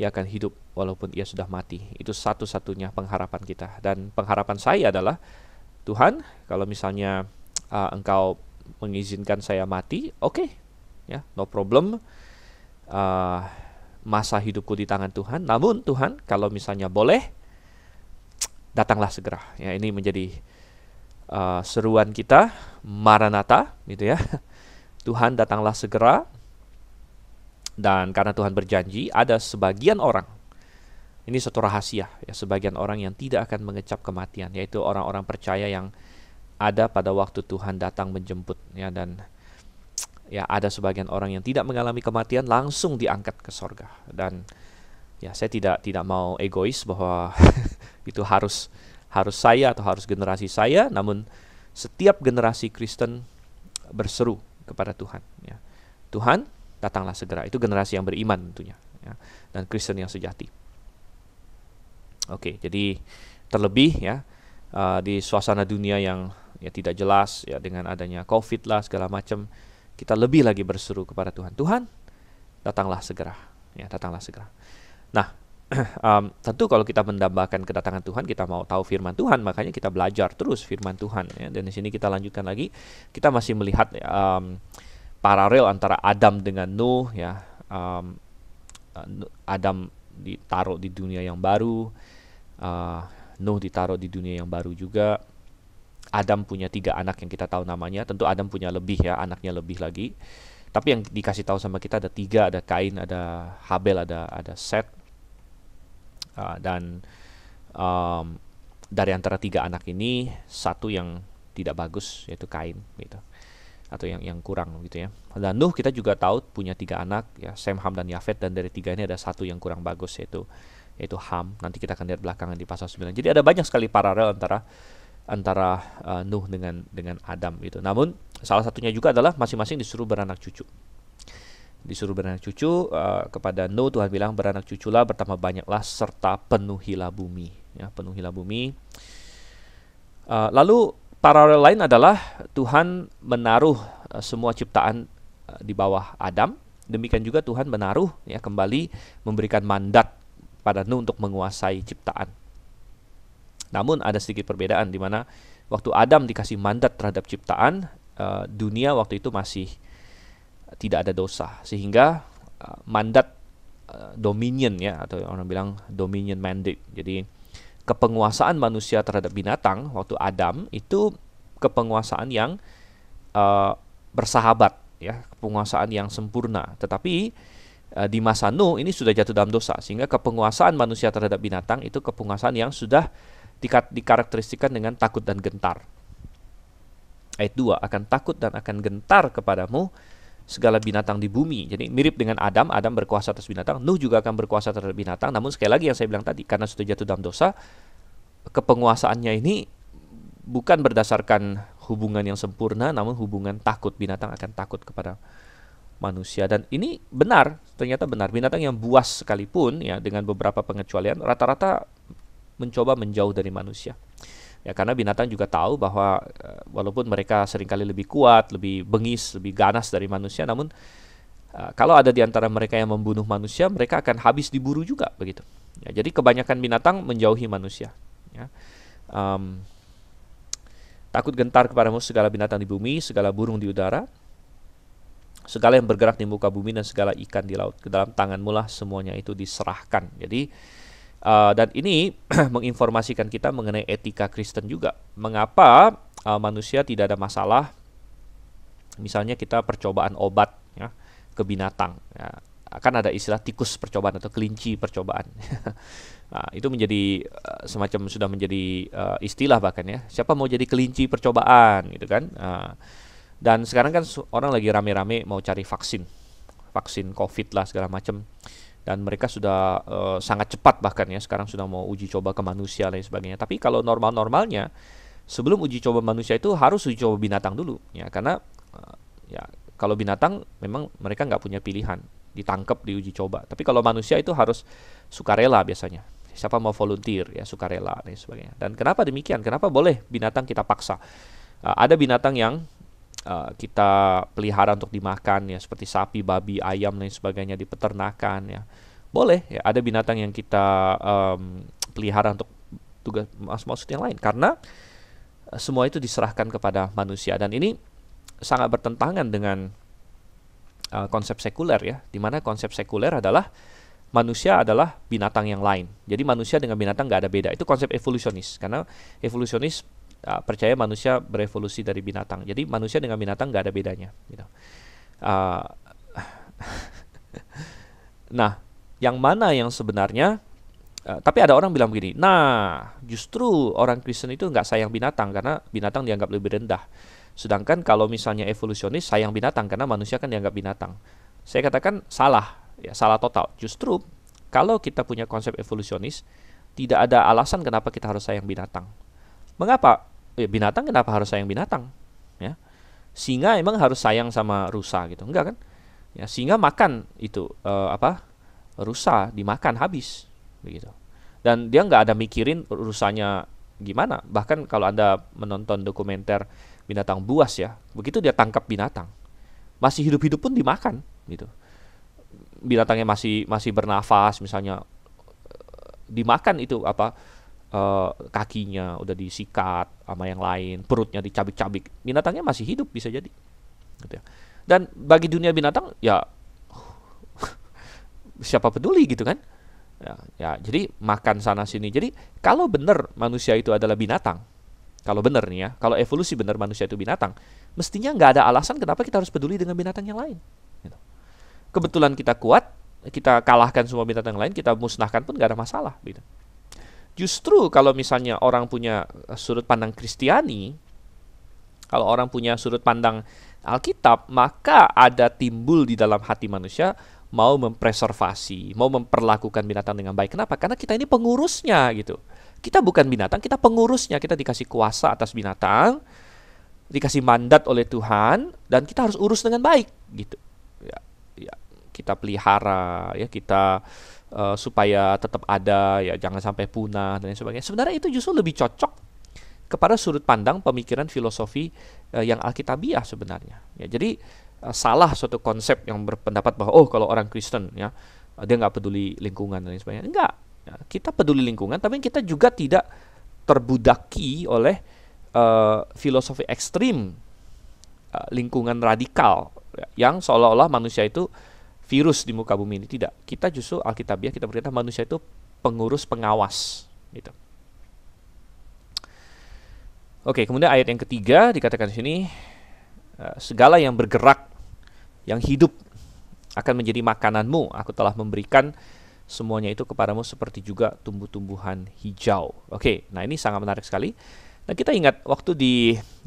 ia akan hidup walaupun ia sudah mati. Itu satu-satunya pengharapan kita. Dan pengharapan saya adalah Tuhan, kalau misalnya uh, engkau mengizinkan saya mati, oke. Okay. Ya, no problem. Uh, masa hidupku di tangan Tuhan. Namun Tuhan, kalau misalnya boleh, datanglah segera. Ya, ini menjadi uh, seruan kita, Maranatha, gitu ya. [LAUGHS] Tuhan datanglah segera. Dan karena Tuhan berjanji, ada sebagian orang. Ini satu rahasia, ya, sebagian orang yang tidak akan mengecap kematian, yaitu orang-orang percaya yang ada pada waktu Tuhan datang menjemput, ya, dan ya ada sebagian orang yang tidak mengalami kematian langsung diangkat ke sorga dan ya saya tidak tidak mau egois bahwa [LAUGHS] itu harus harus saya atau harus generasi saya namun setiap generasi Kristen berseru kepada Tuhan ya Tuhan datanglah segera itu generasi yang beriman tentunya ya, dan Kristen yang sejati oke jadi terlebih ya uh, di suasana dunia yang ya tidak jelas ya dengan adanya COVID lah segala macam kita lebih lagi berseru kepada Tuhan. Tuhan, datanglah segera. Ya, datanglah segera. Nah, [CLEARS THROAT] um, tentu kalau kita mendambakan kedatangan Tuhan, kita mau tahu firman Tuhan, makanya kita belajar terus firman Tuhan. Ya. Dan di sini kita lanjutkan lagi, kita masih melihat um, paralel antara Adam dengan Nuh, ya. Um, Adam ditaruh di dunia yang baru, uh, Nuh ditaruh di dunia yang baru juga. Adam punya tiga anak yang kita tahu namanya. Tentu Adam punya lebih ya, anaknya lebih lagi. Tapi yang dikasih tahu sama kita ada tiga, ada Kain, ada Habel, ada ada Set. Uh, ah, dan um, dari antara tiga anak ini satu yang tidak bagus yaitu Kain gitu atau yang yang kurang gitu ya. Dan Nuh kita juga tahu punya tiga anak ya Sem, Ham dan Yafet dan dari tiga ini ada satu yang kurang bagus yaitu yaitu Ham. Nanti kita akan lihat belakangan di pasal 9. Jadi ada banyak sekali paralel antara antara uh, Nuh dengan dengan Adam itu. Namun salah satunya juga adalah masing-masing disuruh beranak cucu. Disuruh beranak cucu uh, kepada Nuh Tuhan bilang beranak cuculah bertambah banyaklah serta penuhilah bumi ya, penuhilah bumi. Uh, lalu paralel lain adalah Tuhan menaruh uh, semua ciptaan uh, di bawah Adam. Demikian juga Tuhan menaruh ya kembali memberikan mandat pada Nuh untuk menguasai ciptaan namun ada sedikit perbedaan di mana waktu Adam dikasih mandat terhadap ciptaan, uh, dunia waktu itu masih eh, tidak ada dosa. Sehingga uh, mandat uh, dominion ya atau orang bilang dominion mandate. Jadi kepenguasaan manusia terhadap binatang waktu Adam itu kepenguasaan yang uh, bersahabat ya, kepenguasaan yang sempurna. Tetapi di masa Nuh ini sudah jatuh dalam dosa sehingga kepenguasaan manusia terhadap binatang itu kepenguasaan yang sudah dikarakteristikan dengan takut dan gentar. Ayat 2, akan takut dan akan gentar kepadamu segala binatang di bumi. Jadi mirip dengan Adam, Adam berkuasa atas binatang, Nuh juga akan berkuasa terhadap binatang. Namun sekali lagi yang saya bilang tadi, karena sudah jatuh dalam dosa, kepenguasaannya ini bukan berdasarkan hubungan yang sempurna, namun hubungan takut binatang akan takut kepada manusia. Dan ini benar, ternyata benar. Binatang yang buas sekalipun ya dengan beberapa pengecualian rata-rata mencoba menjauh dari manusia. Ya karena binatang juga tahu bahwa eh, walaupun mereka seringkali lebih kuat, lebih bengis, lebih ganas dari manusia, namun eh, kalau ada di antara mereka yang membunuh manusia, mereka akan habis diburu juga begitu. Ya, jadi kebanyakan binatang menjauhi manusia. Ya. Um, takut gentar kepadamu segala binatang di bumi, segala burung di udara, segala yang bergerak di muka bumi dan segala ikan di laut. Ke dalam tanganmu lah semuanya itu diserahkan. Jadi Uh, dan ini [CLEARS THROAT] menginformasikan kita mengenai etika Kristen juga. Mengapa uh, manusia tidak ada masalah, misalnya kita percobaan obat ya, ke binatang. Ya. Akan ada istilah tikus percobaan atau kelinci percobaan. [LAUGHS] nah, itu menjadi uh, semacam sudah menjadi uh, istilah bahkan ya. Siapa mau jadi kelinci percobaan gitu kan? Uh, dan sekarang kan orang lagi rame-rame mau cari vaksin, vaksin COVID lah segala macam dan mereka sudah uh, sangat cepat bahkan ya sekarang sudah mau uji coba ke manusia dan sebagainya. Tapi kalau normal-normalnya sebelum uji coba manusia itu harus uji coba binatang dulu ya karena uh, ya kalau binatang memang mereka nggak punya pilihan ditangkap di uji coba. Tapi kalau manusia itu harus sukarela biasanya. Siapa mau volunteer ya sukarela dan sebagainya. Dan kenapa demikian? Kenapa boleh binatang kita paksa? Uh, ada binatang yang uh, kita pelihara untuk dimakan ya seperti sapi, babi, ayam dan sebagainya di peternakan ya. Boleh ya ada binatang yang kita um, pelihara untuk tugas maksud yang lain karena eh, semua itu diserahkan kepada manusia dan ini sangat bertentangan dengan uh, konsep sekuler ya dimana konsep sekuler adalah manusia adalah binatang yang lain jadi manusia dengan binatang gak ada beda itu konsep evolusionis karena evolusionis uh, percaya manusia berevolusi dari binatang. Jadi manusia dengan binatang nggak ada bedanya. Gitu. Uh, [LAUGHS] nah, yang mana yang sebenarnya? Uh, tapi ada orang bilang begini, nah justru orang Kristen itu nggak sayang binatang karena binatang dianggap lebih rendah. Sedangkan kalau misalnya evolusionis sayang binatang karena manusia kan dianggap binatang. Saya katakan salah, ya salah total. Justru kalau kita punya konsep evolusionis, tidak ada alasan kenapa kita harus sayang binatang Mengapa? Ya, binatang kenapa harus sayang binatang? Ya. Singa emang harus sayang sama rusa gitu. Enggak kan? Ya, singa makan itu uh, apa? Rusa dimakan habis begitu. Dan dia nggak ada mikirin rusanya gimana. Bahkan kalau Anda menonton dokumenter binatang buas ya, begitu dia tangkap binatang, masih hidup-hidup pun dimakan gitu. Binatangnya masih masih bernafas misalnya dimakan itu apa uh, kakinya udah disikat sama yang lain, perutnya dicabik-cabik. Binatangnya masih hidup bisa jadi. Gitu ya. Dan bagi dunia binatang ya [LAUGHS] siapa peduli gitu kan? Ya, ya, jadi makan sana sini. Jadi kalau benar manusia itu adalah binatang, kalau benar nih ya, kalau evolusi benar manusia itu binatang, mestinya nggak ada alasan kenapa kita harus peduli dengan binatang yang lain. Gitu. Kebetulan kita kuat, kita kalahkan semua binatang lain, kita musnahkan pun nggak ada masalah. Gitu. Justru kalau misalnya orang punya eh, sudut pandang Kristiani, kalau orang punya sudut pandang Alkitab, maka ada timbul di dalam hati manusia mau mempreservasi, mau memperlakukan binatang dengan baik. Kenapa? Karena kita ini pengurusnya gitu. Kita bukan binatang, kita pengurusnya. Kita dikasih kuasa atas binatang, dikasih mandat oleh Tuhan, dan kita harus urus dengan baik gitu. Ya, ya kita pelihara, ya kita uh, supaya tetap ada ya jangan sampai punah dan lain sebagainya. Sebenarnya itu justru lebih cocok kepada sudut pandang pemikiran filosofi uh, yang alkitabiah sebenarnya. Ya, jadi uh, salah suatu konsep yang berpendapat bahwa oh kalau orang Kristen ya uh, dia nggak peduli lingkungan dan lain sebagainya. Enggak, ya, kita peduli lingkungan, tapi kita juga tidak terbudaki oleh uh, filosofi ekstrim uh, lingkungan radikal ya, yang seolah-olah manusia itu virus di muka bumi ini tidak. Kita justru Alkitabiah kita berkata manusia itu pengurus pengawas gitu. Oke, kemudian ayat yang ketiga dikatakan di sini eh, segala yang bergerak yang hidup akan menjadi makananmu. Aku telah memberikan semuanya itu kepadamu seperti juga tumbuh-tumbuhan hijau. Oke, nah ini sangat menarik sekali. Nah, kita ingat waktu di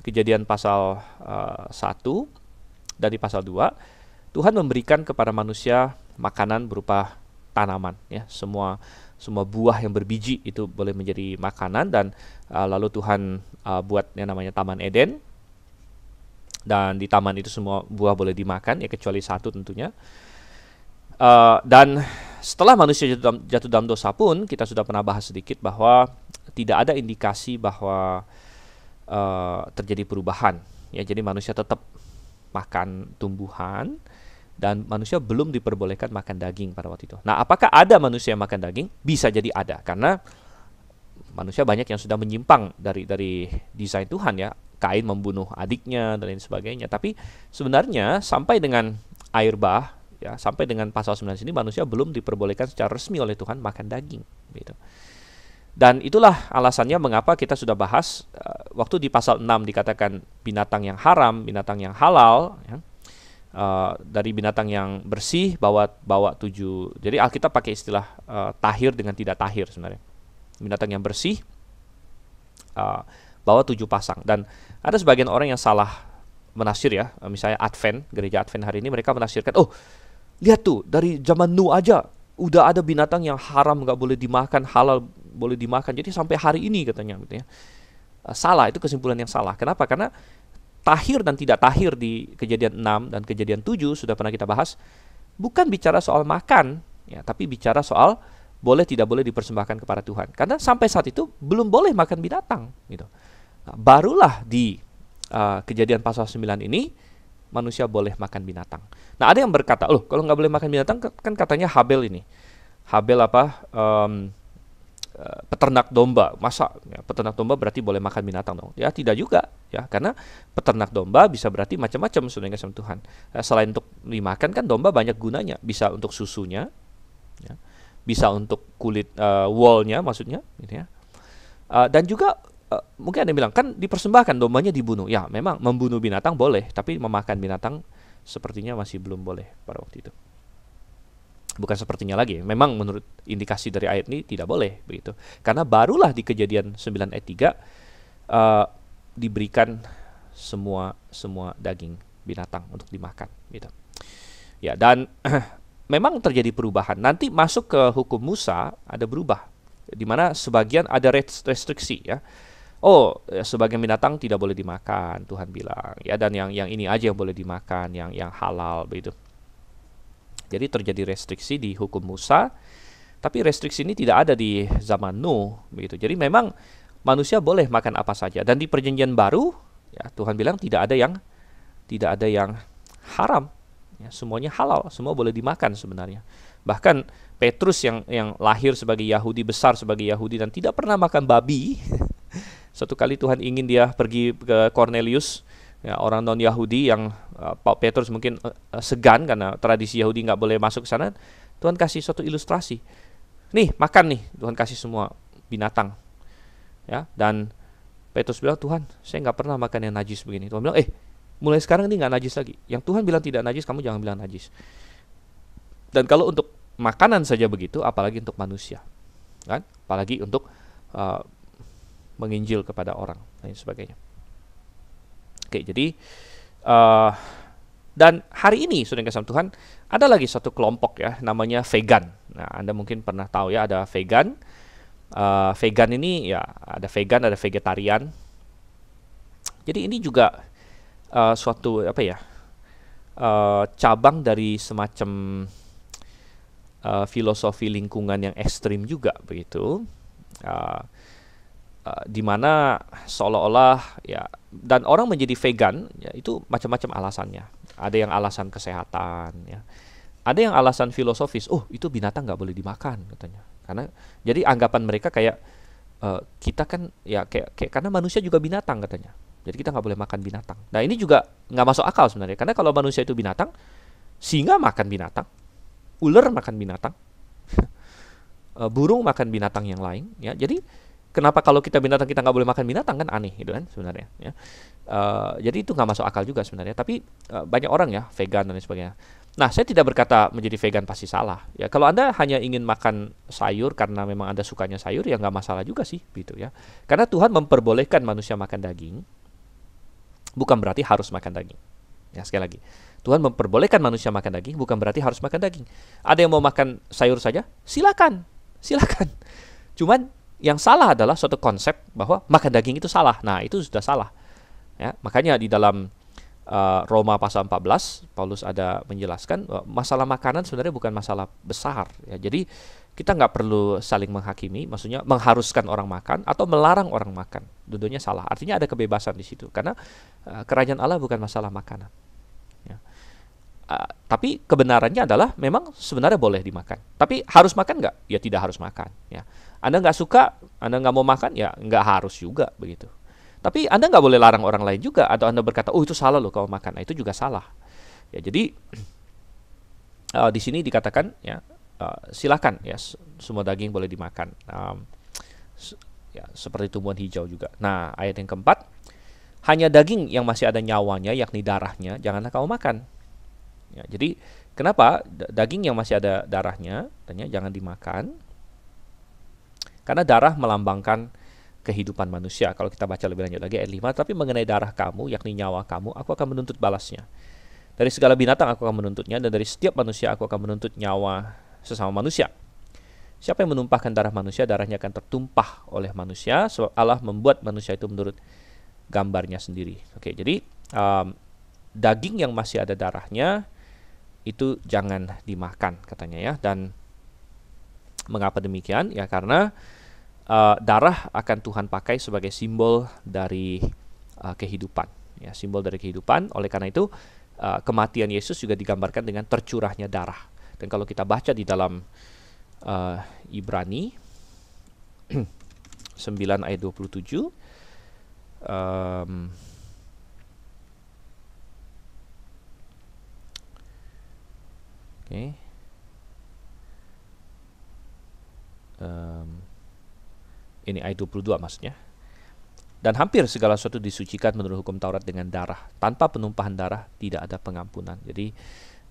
kejadian pasal uh, eh, 1 dan pasal 2 Tuhan memberikan kepada manusia makanan berupa tanaman ya semua semua buah yang berbiji itu boleh menjadi makanan dan uh, lalu Tuhan uh, buat yang namanya Taman Eden dan di taman itu semua buah boleh dimakan ya kecuali satu tentunya uh, dan setelah manusia jatuh dalam, jatuh dalam dosa pun kita sudah pernah bahas sedikit bahwa tidak ada indikasi bahwa uh, terjadi perubahan ya jadi manusia tetap makan tumbuhan dan manusia belum diperbolehkan makan daging pada waktu itu. Nah, apakah ada manusia yang makan daging? Bisa jadi ada karena manusia banyak yang sudah menyimpang dari dari desain Tuhan ya. Kain membunuh adiknya dan lain sebagainya. Tapi sebenarnya sampai dengan air bah ya, sampai dengan pasal 9 sini manusia belum diperbolehkan secara resmi oleh Tuhan makan daging gitu. Dan itulah alasannya mengapa kita sudah bahas uh, waktu di pasal 6 dikatakan binatang yang haram, binatang yang halal ya uh, dari binatang yang bersih bawa bawa tujuh. Jadi Alkitab pakai istilah uh, tahir dengan tidak tahir sebenarnya. Binatang yang bersih uh, bawa tujuh pasang dan ada sebagian orang yang salah menafsir ya, misalnya Advent gereja Advent hari ini mereka menafsirkan, oh lihat tuh dari zaman Nuh aja udah ada binatang yang haram nggak boleh dimakan halal boleh dimakan jadi sampai hari ini katanya gitu ya salah itu kesimpulan yang salah kenapa karena tahir dan tidak tahir di kejadian 6 dan kejadian 7 sudah pernah kita bahas bukan bicara soal makan ya tapi bicara soal boleh tidak boleh dipersembahkan kepada Tuhan karena sampai saat itu belum boleh makan binatang gitu nah, barulah di uh, kejadian pasal 9 ini manusia boleh makan binatang nah ada yang berkata loh kalau nggak boleh makan binatang kan katanya Habel ini Habel apa um, Eh, peternak domba masa ya, peternak domba berarti boleh makan binatang dong ya tidak juga ya karena peternak domba bisa berarti macam-macam sebenarnya sama Tuhan ya, selain untuk dimakan kan domba banyak gunanya bisa untuk susunya ya, bisa untuk kulit uh, wallnya maksudnya gitu ya uh, dan juga uh, mungkin ada yang bilang kan dipersembahkan dombanya dibunuh ya memang membunuh binatang boleh tapi memakan binatang sepertinya masih belum boleh pada waktu itu bukan sepertinya lagi. Memang menurut indikasi dari ayat ini tidak boleh begitu. Karena barulah di kejadian 9 ayat 3 uh, eh, diberikan semua semua daging binatang untuk dimakan gitu. Ya, dan [CLEARS THROAT] memang terjadi perubahan. Nanti masuk ke hukum Musa ada berubah di mana sebagian ada restriksi ya. Oh, eh, sebagian binatang tidak boleh dimakan, Tuhan bilang. Ya, dan yang yang ini aja yang boleh dimakan, yang yang halal begitu jadi terjadi restriksi di hukum Musa, tapi restriksi ini tidak ada di zaman Nuh begitu. Jadi memang manusia boleh makan apa saja dan di perjanjian baru ya Tuhan bilang tidak ada yang tidak ada yang haram. Ya, semuanya halal, semua boleh dimakan sebenarnya. Bahkan Petrus yang yang lahir sebagai Yahudi besar sebagai Yahudi dan tidak pernah makan babi. [LAUGHS] Satu kali Tuhan ingin dia pergi ke Cornelius ya, orang non Yahudi yang uh, Petrus mungkin uh, segan karena tradisi Yahudi nggak boleh masuk ke sana, Tuhan kasih suatu ilustrasi. Nih makan nih, Tuhan kasih semua binatang, ya dan Petrus bilang Tuhan, saya nggak pernah makan yang najis begini. Tuhan bilang, eh mulai sekarang ini nggak najis lagi. Yang Tuhan bilang tidak najis, kamu jangan bilang najis. Dan kalau untuk makanan saja begitu, apalagi untuk manusia, kan? Apalagi untuk uh, menginjil kepada orang lain sebagainya. Jadi uh, dan hari ini sudah kasih Tuhan ada lagi satu kelompok ya namanya vegan. Nah, Anda mungkin pernah tahu ya ada vegan. Uh, vegan ini ya ada vegan, ada vegetarian. Jadi ini juga uh, suatu apa ya? Uh, cabang dari semacam uh, filosofi lingkungan yang ekstrim juga begitu. Uh, uh, dimana seolah-olah ya dan orang menjadi vegan ya, itu macam-macam alasannya. Ada yang alasan kesehatan, ya. ada yang alasan filosofis. Oh itu binatang nggak boleh dimakan katanya. Karena jadi anggapan mereka kayak uh, kita kan ya kayak, kayak karena manusia juga binatang katanya. Jadi kita nggak boleh makan binatang. Nah ini juga nggak masuk akal sebenarnya. Karena kalau manusia itu binatang, singa makan binatang, ular makan binatang, [LAUGHS] eh, burung makan binatang yang lain. Ya jadi kenapa kalau kita binatang kita nggak boleh makan binatang kan aneh gitu kan sebenarnya ya. Uh, jadi itu nggak masuk akal juga sebenarnya tapi uh, banyak orang ya vegan dan sebagainya nah saya tidak berkata menjadi vegan pasti salah ya kalau anda hanya ingin makan sayur karena memang anda sukanya sayur ya nggak masalah juga sih gitu ya karena Tuhan memperbolehkan manusia makan daging bukan berarti harus makan daging ya sekali lagi Tuhan memperbolehkan manusia makan daging bukan berarti harus makan daging. Ada yang mau makan sayur saja, silakan, silakan. Cuman yang salah adalah suatu konsep bahwa makan daging itu salah. Nah, itu sudah salah. Ya, makanya di dalam uh, Roma pasal 14 Paulus ada menjelaskan masalah makanan sebenarnya bukan masalah besar ya. Jadi kita nggak perlu saling menghakimi, maksudnya mengharuskan orang makan atau melarang orang makan. Dudunya salah. Artinya ada kebebasan di situ karena uh, kerajaan Allah bukan masalah makanan. Ya. Uh, tapi kebenarannya adalah memang sebenarnya boleh dimakan. Tapi harus makan nggak? Ya tidak harus makan. Ya. Anda nggak suka, Anda nggak mau makan, ya nggak harus juga begitu. Tapi Anda nggak boleh larang orang lain juga, atau Anda berkata, oh itu salah loh kalau makan, nah, itu juga salah. Ya jadi uh, [CLEARS THROAT] di sini dikatakan ya uh, silakan ya semua daging boleh dimakan. Um, ya seperti tumbuhan hijau juga. Nah ayat yang keempat hanya daging yang masih ada nyawanya yakni darahnya janganlah kamu makan. Ya, jadi kenapa daging yang masih ada darahnya, tanya jangan dimakan karena darah melambangkan kehidupan manusia. Kalau kita baca lebih lanjut lagi ayat 5, tapi mengenai darah kamu, yakni nyawa kamu, aku akan menuntut balasnya. Dari segala binatang aku akan menuntutnya, dan dari setiap manusia aku akan menuntut nyawa sesama manusia. Siapa yang menumpahkan darah manusia, darahnya akan tertumpah oleh manusia, sebab Allah membuat manusia itu menurut gambarnya sendiri. Oke, jadi um, daging yang masih ada darahnya itu jangan dimakan katanya ya. Dan mengapa demikian? Ya karena uh, darah akan Tuhan pakai sebagai simbol dari uh, kehidupan, ya, simbol dari kehidupan. Oleh karena itu, uh, kematian Yesus juga digambarkan dengan tercurahnya darah. Dan kalau kita baca di dalam uh, Ibrani 9 [CLEARS THROAT] ayat 27 um, Okay. Um, ini ayat 22 maksudnya. Dan hampir segala sesuatu disucikan menurut hukum Taurat dengan darah. Tanpa penumpahan darah tidak ada pengampunan. Jadi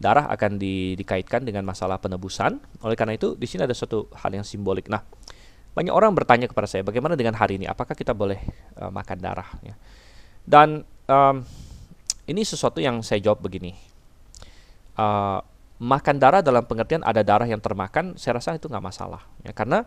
darah akan di, dikaitkan dengan masalah penebusan. Oleh karena itu di sini ada satu hal yang simbolik. Nah, banyak orang bertanya kepada saya bagaimana dengan hari ini? Apakah kita boleh uh, makan darah? Ya. Dan um, ini sesuatu yang saya jawab begini. Uh, makan darah dalam pengertian ada darah yang termakan, saya rasa itu nggak masalah. Ya, karena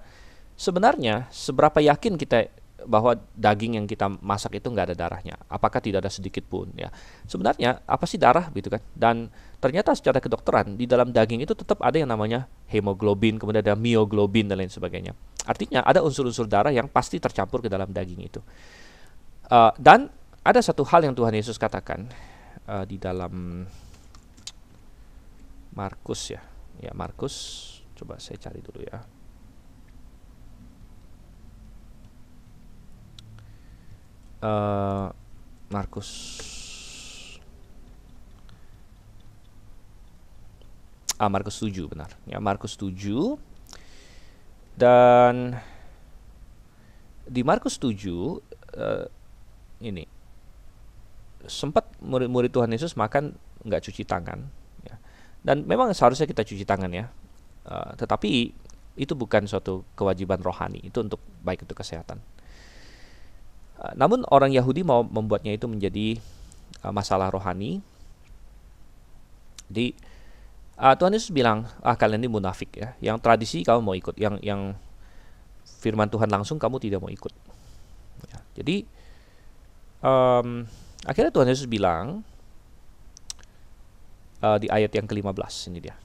Sebenarnya seberapa yakin kita bahwa daging yang kita masak itu nggak ada darahnya? Apakah tidak ada sedikit pun ya? Sebenarnya apa sih darah gitu kan? Dan ternyata secara kedokteran di dalam daging itu tetap ada yang namanya hemoglobin, kemudian ada mioglobin dan lain sebagainya. Artinya ada unsur-unsur darah yang pasti tercampur ke dalam daging itu. Uh, dan ada satu hal yang Tuhan Yesus katakan uh, di dalam Markus ya. Ya Markus, coba saya cari dulu ya. uh, Markus ah Markus 7 benar ya Markus 7 dan di Markus 7 uh, eh, ini sempat murid-murid Tuhan Yesus makan nggak cuci tangan ya. dan memang seharusnya kita cuci tangan ya uh, tetapi itu bukan suatu kewajiban rohani itu untuk baik untuk kesehatan Eh, namun orang Yahudi mau membuatnya itu menjadi uh, masalah rohani. Jadi uh, Tuhan Yesus bilang, ah kalian ini munafik ya. Yang tradisi kamu mau ikut, yang yang firman Tuhan langsung kamu tidak mau ikut. Ya, jadi um, akhirnya Tuhan Yesus bilang uh, di ayat yang ke-15 ini dia.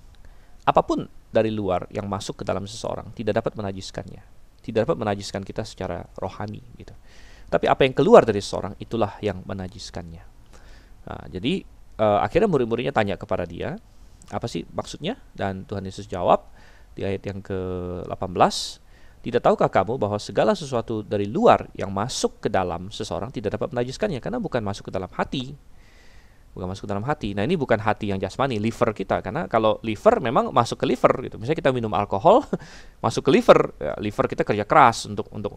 Apapun dari luar yang masuk ke dalam seseorang tidak dapat menajiskannya. Tidak dapat menajiskan kita secara rohani gitu. Tapi apa yang keluar dari seorang itulah yang menajiskannya. Nah, jadi uh, akhirnya murid-muridnya tanya kepada dia, apa sih maksudnya? Dan Tuhan Yesus jawab di ayat yang ke-18, tidak tahukah kamu bahwa segala sesuatu dari luar yang masuk ke dalam seseorang tidak dapat menajiskannya karena bukan masuk ke dalam hati, bukan masuk ke dalam hati. Nah ini bukan hati yang jasmani, liver kita. Karena kalau liver memang masuk ke liver gitu. Misalnya kita minum alkohol, [LAUGHS] masuk ke liver. Ya, liver kita kerja keras untuk untuk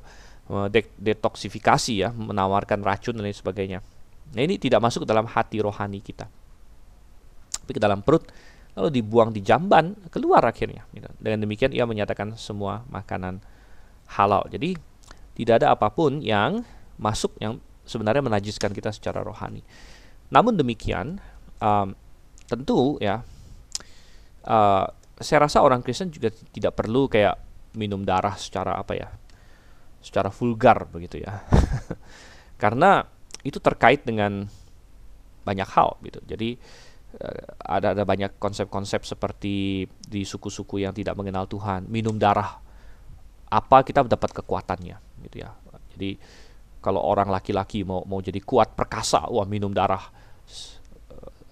eh, detoksifikasi ya, menawarkan racun dan lain sebagainya. Nah ini tidak masuk ke dalam hati rohani kita, tapi ke dalam perut lalu dibuang di jamban keluar akhirnya. Gitu. Dengan demikian ia menyatakan semua makanan halal. Jadi tidak ada apapun yang masuk yang sebenarnya menajiskan kita secara rohani. Namun demikian, um, tentu ya, uh, saya rasa orang Kristen juga tidak perlu kayak minum darah secara apa ya, secara vulgar begitu ya, [LAUGHS] karena itu terkait dengan banyak hal gitu. Jadi uh, ada ada banyak konsep-konsep seperti di suku-suku yang tidak mengenal Tuhan minum darah apa kita dapat kekuatannya gitu ya jadi kalau orang laki-laki mau mau jadi kuat perkasa wah minum darah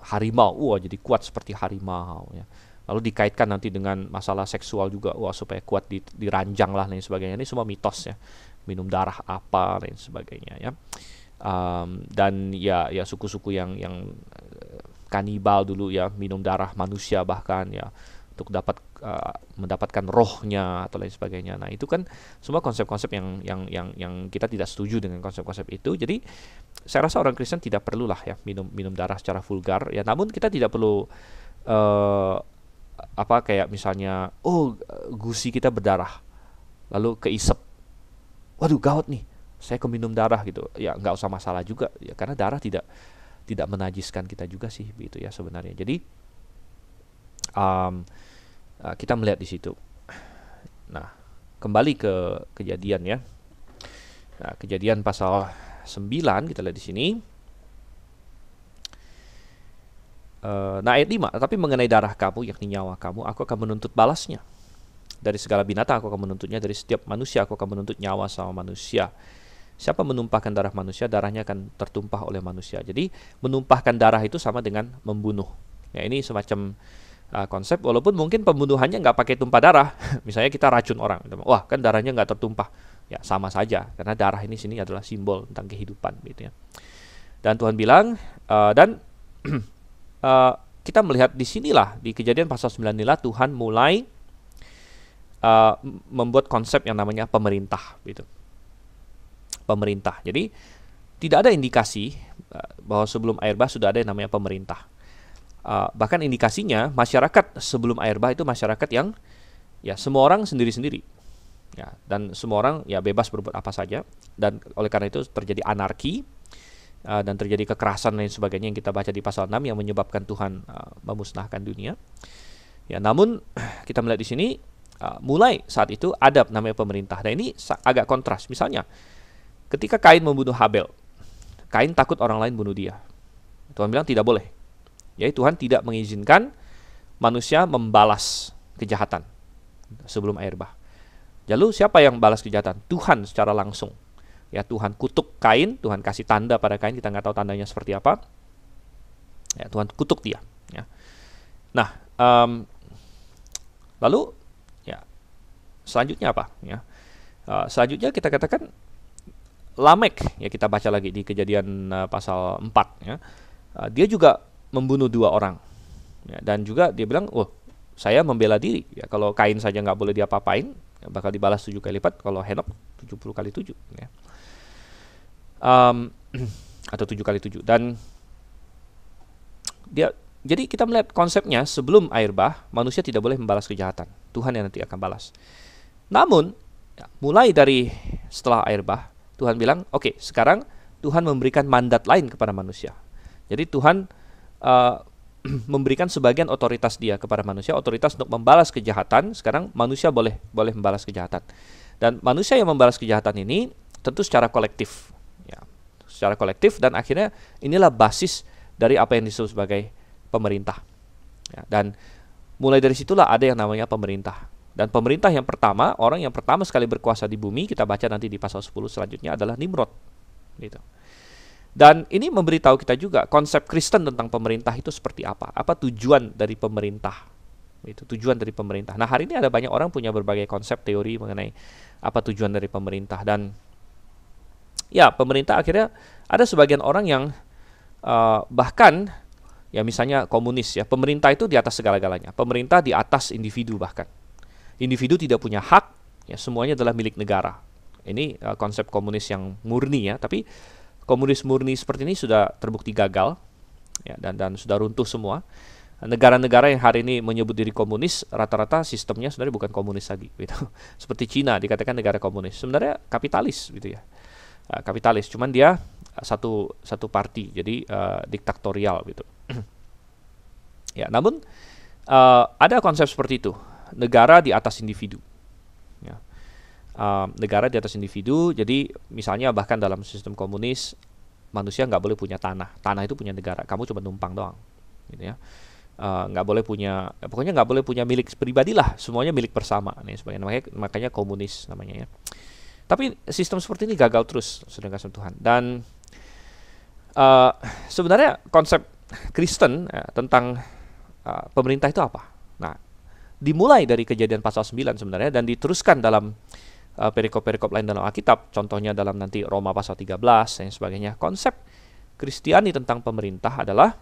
harimau, wah jadi kuat seperti harimau ya. Lalu dikaitkan nanti dengan masalah seksual juga, wah supaya kuat diranjang lah dan sebagainya. Ini semua mitos ya, minum darah apa dan sebagainya ya. Um, dan ya ya suku-suku yang yang eh, kanibal dulu ya minum darah manusia bahkan ya untuk dapat uh, mendapatkan rohnya atau lain sebagainya. Nah itu kan semua konsep-konsep yang yang yang yang kita tidak setuju dengan konsep-konsep itu. Jadi saya rasa orang Kristen tidak perlulah ya minum minum darah secara vulgar. Ya namun kita tidak perlu uh, apa kayak misalnya oh gusi kita berdarah lalu keisep. Waduh gawat nih saya ke minum darah gitu. Ya nggak usah masalah juga ya karena darah tidak tidak menajiskan kita juga sih begitu ya sebenarnya. Jadi um, uh, kita melihat di situ. Nah, kembali ke kejadian ya. Nah, kejadian pasal 9 kita lihat di sini. Uh, nah ayat 5, tapi mengenai darah kamu yakni nyawa kamu, aku akan menuntut balasnya. Dari segala binatang aku akan menuntutnya, dari setiap manusia aku akan menuntut nyawa sama manusia. Siapa menumpahkan darah manusia, darahnya akan tertumpah oleh manusia. Jadi menumpahkan darah itu sama dengan membunuh. Ya ini semacam uh, konsep walaupun mungkin pembunuhannya nggak pakai tumpah darah [LAUGHS] misalnya kita racun orang gitu. wah kan darahnya nggak tertumpah ya sama saja karena darah ini sini adalah simbol tentang kehidupan gitu ya dan Tuhan bilang uh, dan uh, [CLEARS THROAT] kita melihat di sinilah di kejadian pasal 9 inilah Tuhan mulai uh, membuat konsep yang namanya pemerintah gitu pemerintah jadi tidak ada indikasi bahwa sebelum air bah sudah ada yang namanya pemerintah uh, bahkan indikasinya masyarakat sebelum air bah itu masyarakat yang ya semua orang sendiri-sendiri ya dan semua orang ya bebas berbuat apa saja dan oleh karena itu terjadi anarki uh, dan terjadi kekerasan dan lain sebagainya yang kita baca di pasal 6 yang menyebabkan Tuhan uh, memusnahkan dunia ya namun [CLEARS THROAT] kita melihat di sini uh, mulai saat itu ada namanya pemerintah nah ini agak kontras misalnya ketika Kain membunuh Habel Kain takut orang lain bunuh dia Tuhan bilang tidak boleh Ya Tuhan tidak mengizinkan manusia membalas kejahatan sebelum air bah. Lalu siapa yang balas kejahatan? Tuhan secara langsung. Ya Tuhan kutuk Kain, Tuhan kasih tanda pada Kain, kita nggak tahu tandanya seperti apa. Ya, Tuhan kutuk dia. Ya. Nah, um, lalu ya selanjutnya apa? Ya, uh, selanjutnya kita katakan Lamek ya kita baca lagi di kejadian uh, pasal 4 ya. Uh, dia juga membunuh dua orang ya, dan juga dia bilang oh saya membela diri ya kalau kain saja nggak boleh dia papain, ya, bakal dibalas tujuh kali lipat kalau henok tujuh puluh kali tujuh ya. um, [CLEARS THROAT] atau tujuh kali tujuh dan dia jadi kita melihat konsepnya sebelum air bah manusia tidak boleh membalas kejahatan Tuhan yang nanti akan balas namun ya, mulai dari setelah air bah Tuhan bilang oke okay, sekarang Tuhan memberikan mandat lain kepada manusia jadi Tuhan Eh, [CLEARS THROAT] memberikan sebagian otoritas dia kepada manusia, otoritas untuk membalas kejahatan. Sekarang manusia boleh boleh membalas kejahatan. Dan manusia yang membalas kejahatan ini tentu secara kolektif. Ya, secara kolektif dan akhirnya inilah basis dari apa yang disebut sebagai pemerintah. Ya, dan mulai dari situlah ada yang namanya pemerintah. Dan pemerintah yang pertama, orang yang pertama sekali berkuasa di bumi, kita baca nanti di pasal 10 selanjutnya adalah Nimrod. Gitu. Dan ini memberitahu kita juga konsep Kristen tentang pemerintah itu seperti apa, apa tujuan dari pemerintah. Itu tujuan dari pemerintah. Nah, hari ini ada banyak orang punya berbagai konsep teori mengenai apa tujuan dari pemerintah dan ya, pemerintah akhirnya ada sebagian orang yang uh, bahkan ya misalnya komunis ya, pemerintah itu di atas segala-galanya. Pemerintah di atas individu bahkan. Individu tidak punya hak, ya semuanya adalah milik negara. Ini uh, konsep komunis yang murni ya, tapi komunis murni seperti ini sudah terbukti gagal ya, dan dan sudah runtuh semua. Negara-negara yang hari ini menyebut diri komunis rata-rata sistemnya sebenarnya bukan komunis lagi gitu. [LAUGHS] Seperti Cina dikatakan negara komunis, sebenarnya kapitalis gitu ya. Eh, kapitalis, cuman dia eh, satu satu parti jadi uh, diktatorial gitu. [CLEARS THROAT] ya, namun uh, ada konsep seperti itu, negara di atas individu. Um, negara di atas individu. Jadi misalnya bahkan dalam sistem komunis manusia nggak boleh punya tanah. Tanah itu punya negara. Kamu cuma numpang doang, gitu ya. Uh, nggak uh, boleh punya pokoknya nggak boleh punya milik pribadi lah semuanya milik bersama nih sebagai makanya makanya komunis namanya ya tapi sistem seperti ini gagal terus sedang kasih Tuhan dan uh, sebenarnya konsep Kristen ya, tentang uh, pemerintah itu apa nah dimulai dari kejadian pasal 9 sebenarnya dan diteruskan dalam Eh, perikop-perikop lain dalam Alkitab, contohnya dalam nanti Roma pasal 13 dan sebagainya. Konsep Kristiani tentang pemerintah adalah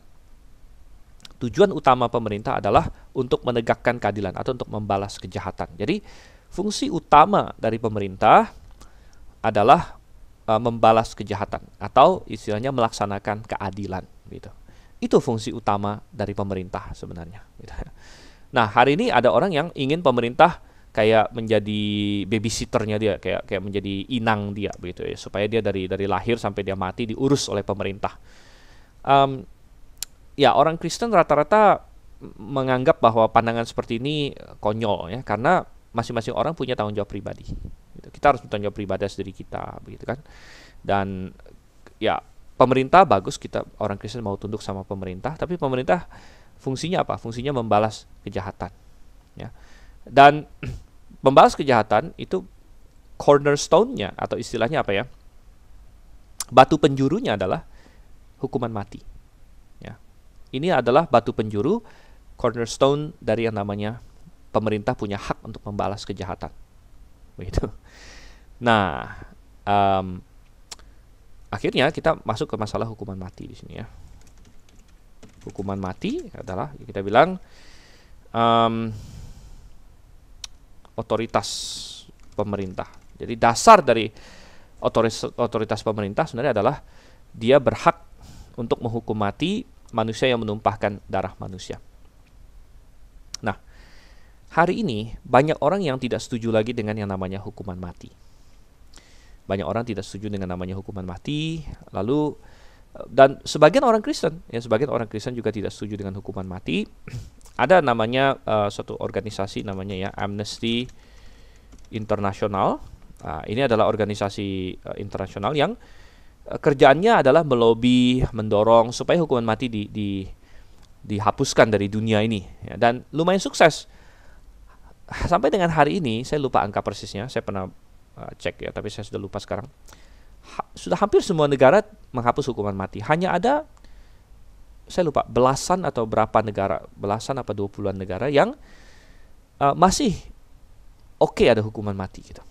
tujuan utama pemerintah adalah untuk menegakkan keadilan atau untuk membalas kejahatan. Jadi fungsi utama dari pemerintah adalah e, membalas kejahatan atau istilahnya melaksanakan keadilan gitu. Itu fungsi utama dari pemerintah sebenarnya. Gitu. Nah hari ini ada orang yang ingin pemerintah kayak menjadi babysitternya dia kayak kayak menjadi inang dia begitu ya supaya dia dari dari lahir sampai dia mati diurus oleh pemerintah um, ya orang Kristen rata-rata menganggap bahwa pandangan seperti ini konyol ya karena masing-masing orang punya tanggung jawab pribadi gitu. kita harus bertanggung jawab pribadi sendiri kita begitu kan dan ya pemerintah bagus kita orang Kristen mau tunduk sama pemerintah tapi pemerintah fungsinya apa fungsinya membalas kejahatan ya dan membalas [CLEARS THROAT] kejahatan itu cornerstone-nya atau istilahnya apa ya? Batu penjurunya adalah hukuman mati. Ya. Ini adalah batu penjuru cornerstone dari yang namanya pemerintah punya hak untuk membalas kejahatan. Begitu. [LAUGHS] Nah, um, akhirnya kita masuk ke masalah hukuman mati di sini ya. Hukuman mati adalah kita bilang um, otoritas pemerintah. Jadi dasar dari otoris, otoritas pemerintah sebenarnya adalah dia berhak untuk menghukum mati manusia yang menumpahkan darah manusia. Nah, hari ini banyak orang yang tidak setuju lagi dengan yang namanya hukuman mati. Banyak orang tidak setuju dengan namanya hukuman mati, lalu dan sebagian orang Kristen ya sebagian orang Kristen juga tidak setuju dengan hukuman mati [CLEARS THROAT] ada namanya uh, eh, suatu organisasi namanya ya Amnesty International nah, ini adalah organisasi uh, internasional yang uh, kerjaannya adalah melobi mendorong supaya hukuman mati di, di dihapuskan dari dunia ini ya, dan lumayan sukses sampai dengan hari ini saya lupa angka persisnya saya pernah uh, cek ya tapi saya sudah lupa sekarang ha, sudah hampir semua negara menghapus hukuman mati. Hanya ada saya lupa belasan atau berapa negara, belasan apa dua puluhan negara yang uh, masih oke okay ada hukuman mati gitu.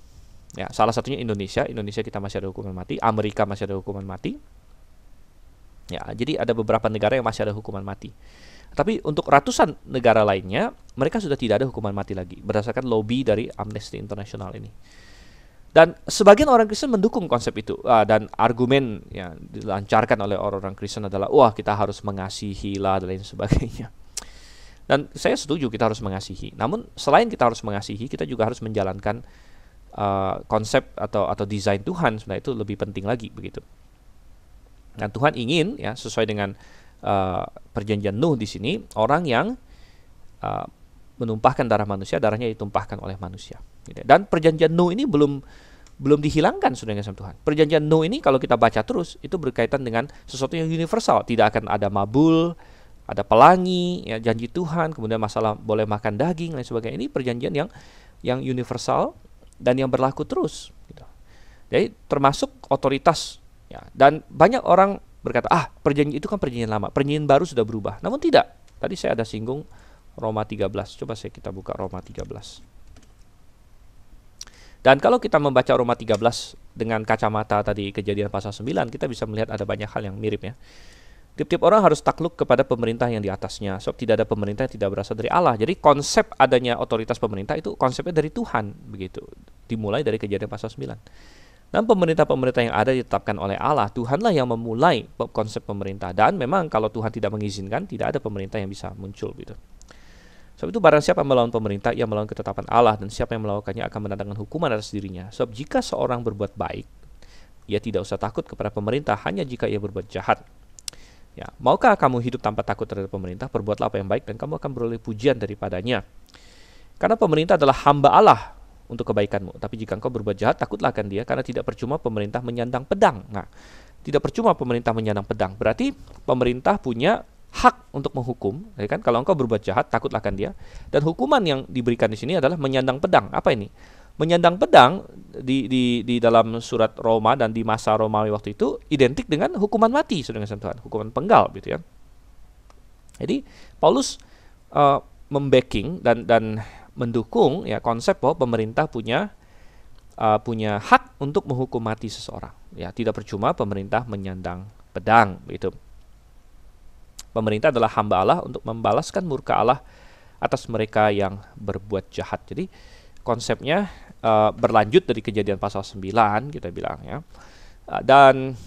Ya, salah satunya Indonesia. Indonesia kita masih ada hukuman mati, Amerika masih ada hukuman mati. Ya, jadi ada beberapa negara yang masih ada hukuman mati. Tapi untuk ratusan negara lainnya, mereka sudah tidak ada hukuman mati lagi berdasarkan lobby dari Amnesty International ini. Dan sebagian orang Kristen mendukung konsep itu uh, dan argumen yang dilancarkan oleh orang-orang Kristen adalah wah kita harus mengasihi lah dan lain sebagainya. Dan saya setuju kita harus mengasihi. Namun selain kita harus mengasihi, kita juga harus menjalankan uh, konsep atau atau desain Tuhan sebenarnya itu lebih penting lagi begitu. Dan Tuhan ingin ya sesuai dengan uh, perjanjian Nuh di sini orang yang uh, menumpahkan darah manusia, darahnya ditumpahkan oleh manusia. Dan perjanjian Nuh ini belum belum dihilangkan sudah sama Tuhan. Perjanjian no ini kalau kita baca terus itu berkaitan dengan sesuatu yang universal, tidak akan ada mabul, ada pelangi, ya, janji Tuhan, kemudian masalah boleh makan daging dan sebagainya. Ini perjanjian yang yang universal dan yang berlaku terus. Gitu. Jadi termasuk otoritas. Ya. Dan banyak orang berkata, ah perjanjian itu kan perjanjian lama, perjanjian baru sudah berubah. Namun tidak. Tadi saya ada singgung Roma 13. Coba saya kita buka Roma 13. Dan kalau kita membaca Roma 13 dengan kacamata tadi kejadian pasal 9, kita bisa melihat ada banyak hal yang mirip ya. Tiap-tiap orang harus takluk kepada pemerintah yang di atasnya. Sebab tidak ada pemerintah yang tidak berasal dari Allah. Jadi konsep adanya otoritas pemerintah itu konsepnya dari Tuhan begitu. Dimulai dari kejadian pasal 9. Dan pemerintah-pemerintah yang ada ditetapkan oleh Allah, Tuhanlah yang memulai konsep pemerintah. Dan memang kalau Tuhan tidak mengizinkan, tidak ada pemerintah yang bisa muncul gitu. Sebab itu barang siapa melawan pemerintah, ia melawan ketetapan Allah dan siapa yang melakukannya akan mendatangkan hukuman atas dirinya. Sebab jika seorang berbuat baik, ia tidak usah takut kepada pemerintah hanya jika ia berbuat jahat. Ya, maukah kamu hidup tanpa takut terhadap pemerintah? Perbuatlah apa yang baik dan kamu akan beroleh pujian daripadanya. Karena pemerintah adalah hamba Allah untuk kebaikanmu. Tapi jika engkau berbuat jahat, takutlah akan dia karena tidak percuma pemerintah menyandang pedang. Nah, tidak percuma pemerintah menyandang pedang. Berarti pemerintah punya hak untuk menghukum, ya kan? Kalau engkau berbuat jahat, takutlah kan dia. Dan hukuman yang diberikan di sini adalah menyandang pedang. Apa ini? Menyandang pedang di, di, di dalam surat Roma dan di masa Romawi waktu itu identik dengan hukuman mati, saudara Tuhan, hukuman penggal, gitu ya. Jadi Paulus uh, membacking dan dan mendukung ya konsep bahwa pemerintah punya uh, punya hak untuk menghukum mati seseorang. Ya, tidak percuma pemerintah menyandang pedang, gitu pemerintah adalah hamba Allah untuk membalaskan murka Allah atas mereka yang berbuat jahat. Jadi konsepnya uh, berlanjut dari kejadian pasal 9 kita bilang ya. Uh, dan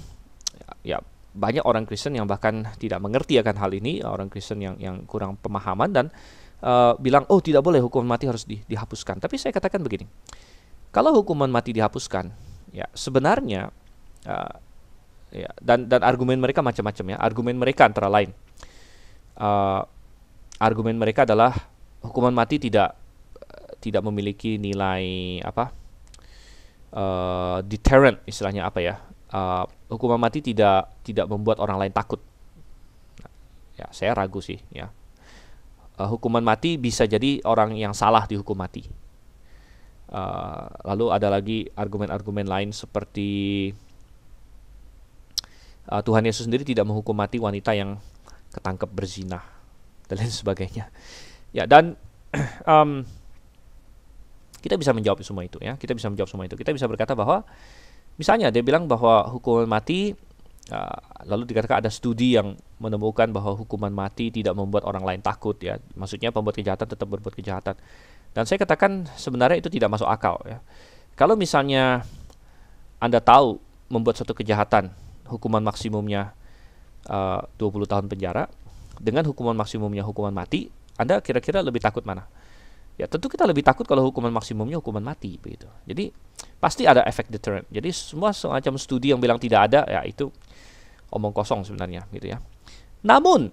ya banyak orang Kristen yang bahkan tidak mengerti akan hal ini, orang Kristen yang yang kurang pemahaman dan uh, bilang oh tidak boleh hukuman mati harus di, dihapuskan. Tapi saya katakan begini. Kalau hukuman mati dihapuskan, ya sebenarnya uh, ya dan dan argumen mereka macam-macam ya. Argumen mereka antara lain uh, argumen mereka adalah hukuman mati tidak tidak memiliki nilai apa uh, deterrent istilahnya apa ya uh, hukuman mati tidak tidak membuat orang lain takut ya saya ragu sih ya uh, hukuman mati bisa jadi orang yang salah dihukum mati uh, lalu ada lagi argumen-argumen lain seperti uh, Tuhan Yesus sendiri tidak menghukum mati wanita yang ketangkep berzina dan lain sebagainya ya dan um, [CLEARS THROAT] kita bisa menjawab semua itu ya kita bisa menjawab semua itu kita bisa berkata bahwa misalnya dia bilang bahwa hukuman mati uh, lalu dikatakan ada studi yang menemukan bahwa hukuman mati tidak membuat orang lain takut ya maksudnya pembuat kejahatan tetap berbuat kejahatan dan saya katakan sebenarnya itu tidak masuk akal ya kalau misalnya anda tahu membuat suatu kejahatan hukuman maksimumnya Eh, uh, 20 tahun penjara dengan hukuman maksimumnya hukuman mati, Anda kira-kira lebih takut mana? Ya, tentu kita lebih takut kalau hukuman maksimumnya hukuman mati begitu. Jadi pasti ada efek deterrent. Jadi semua semacam studi yang bilang tidak ada ya itu omong kosong sebenarnya gitu ya. Namun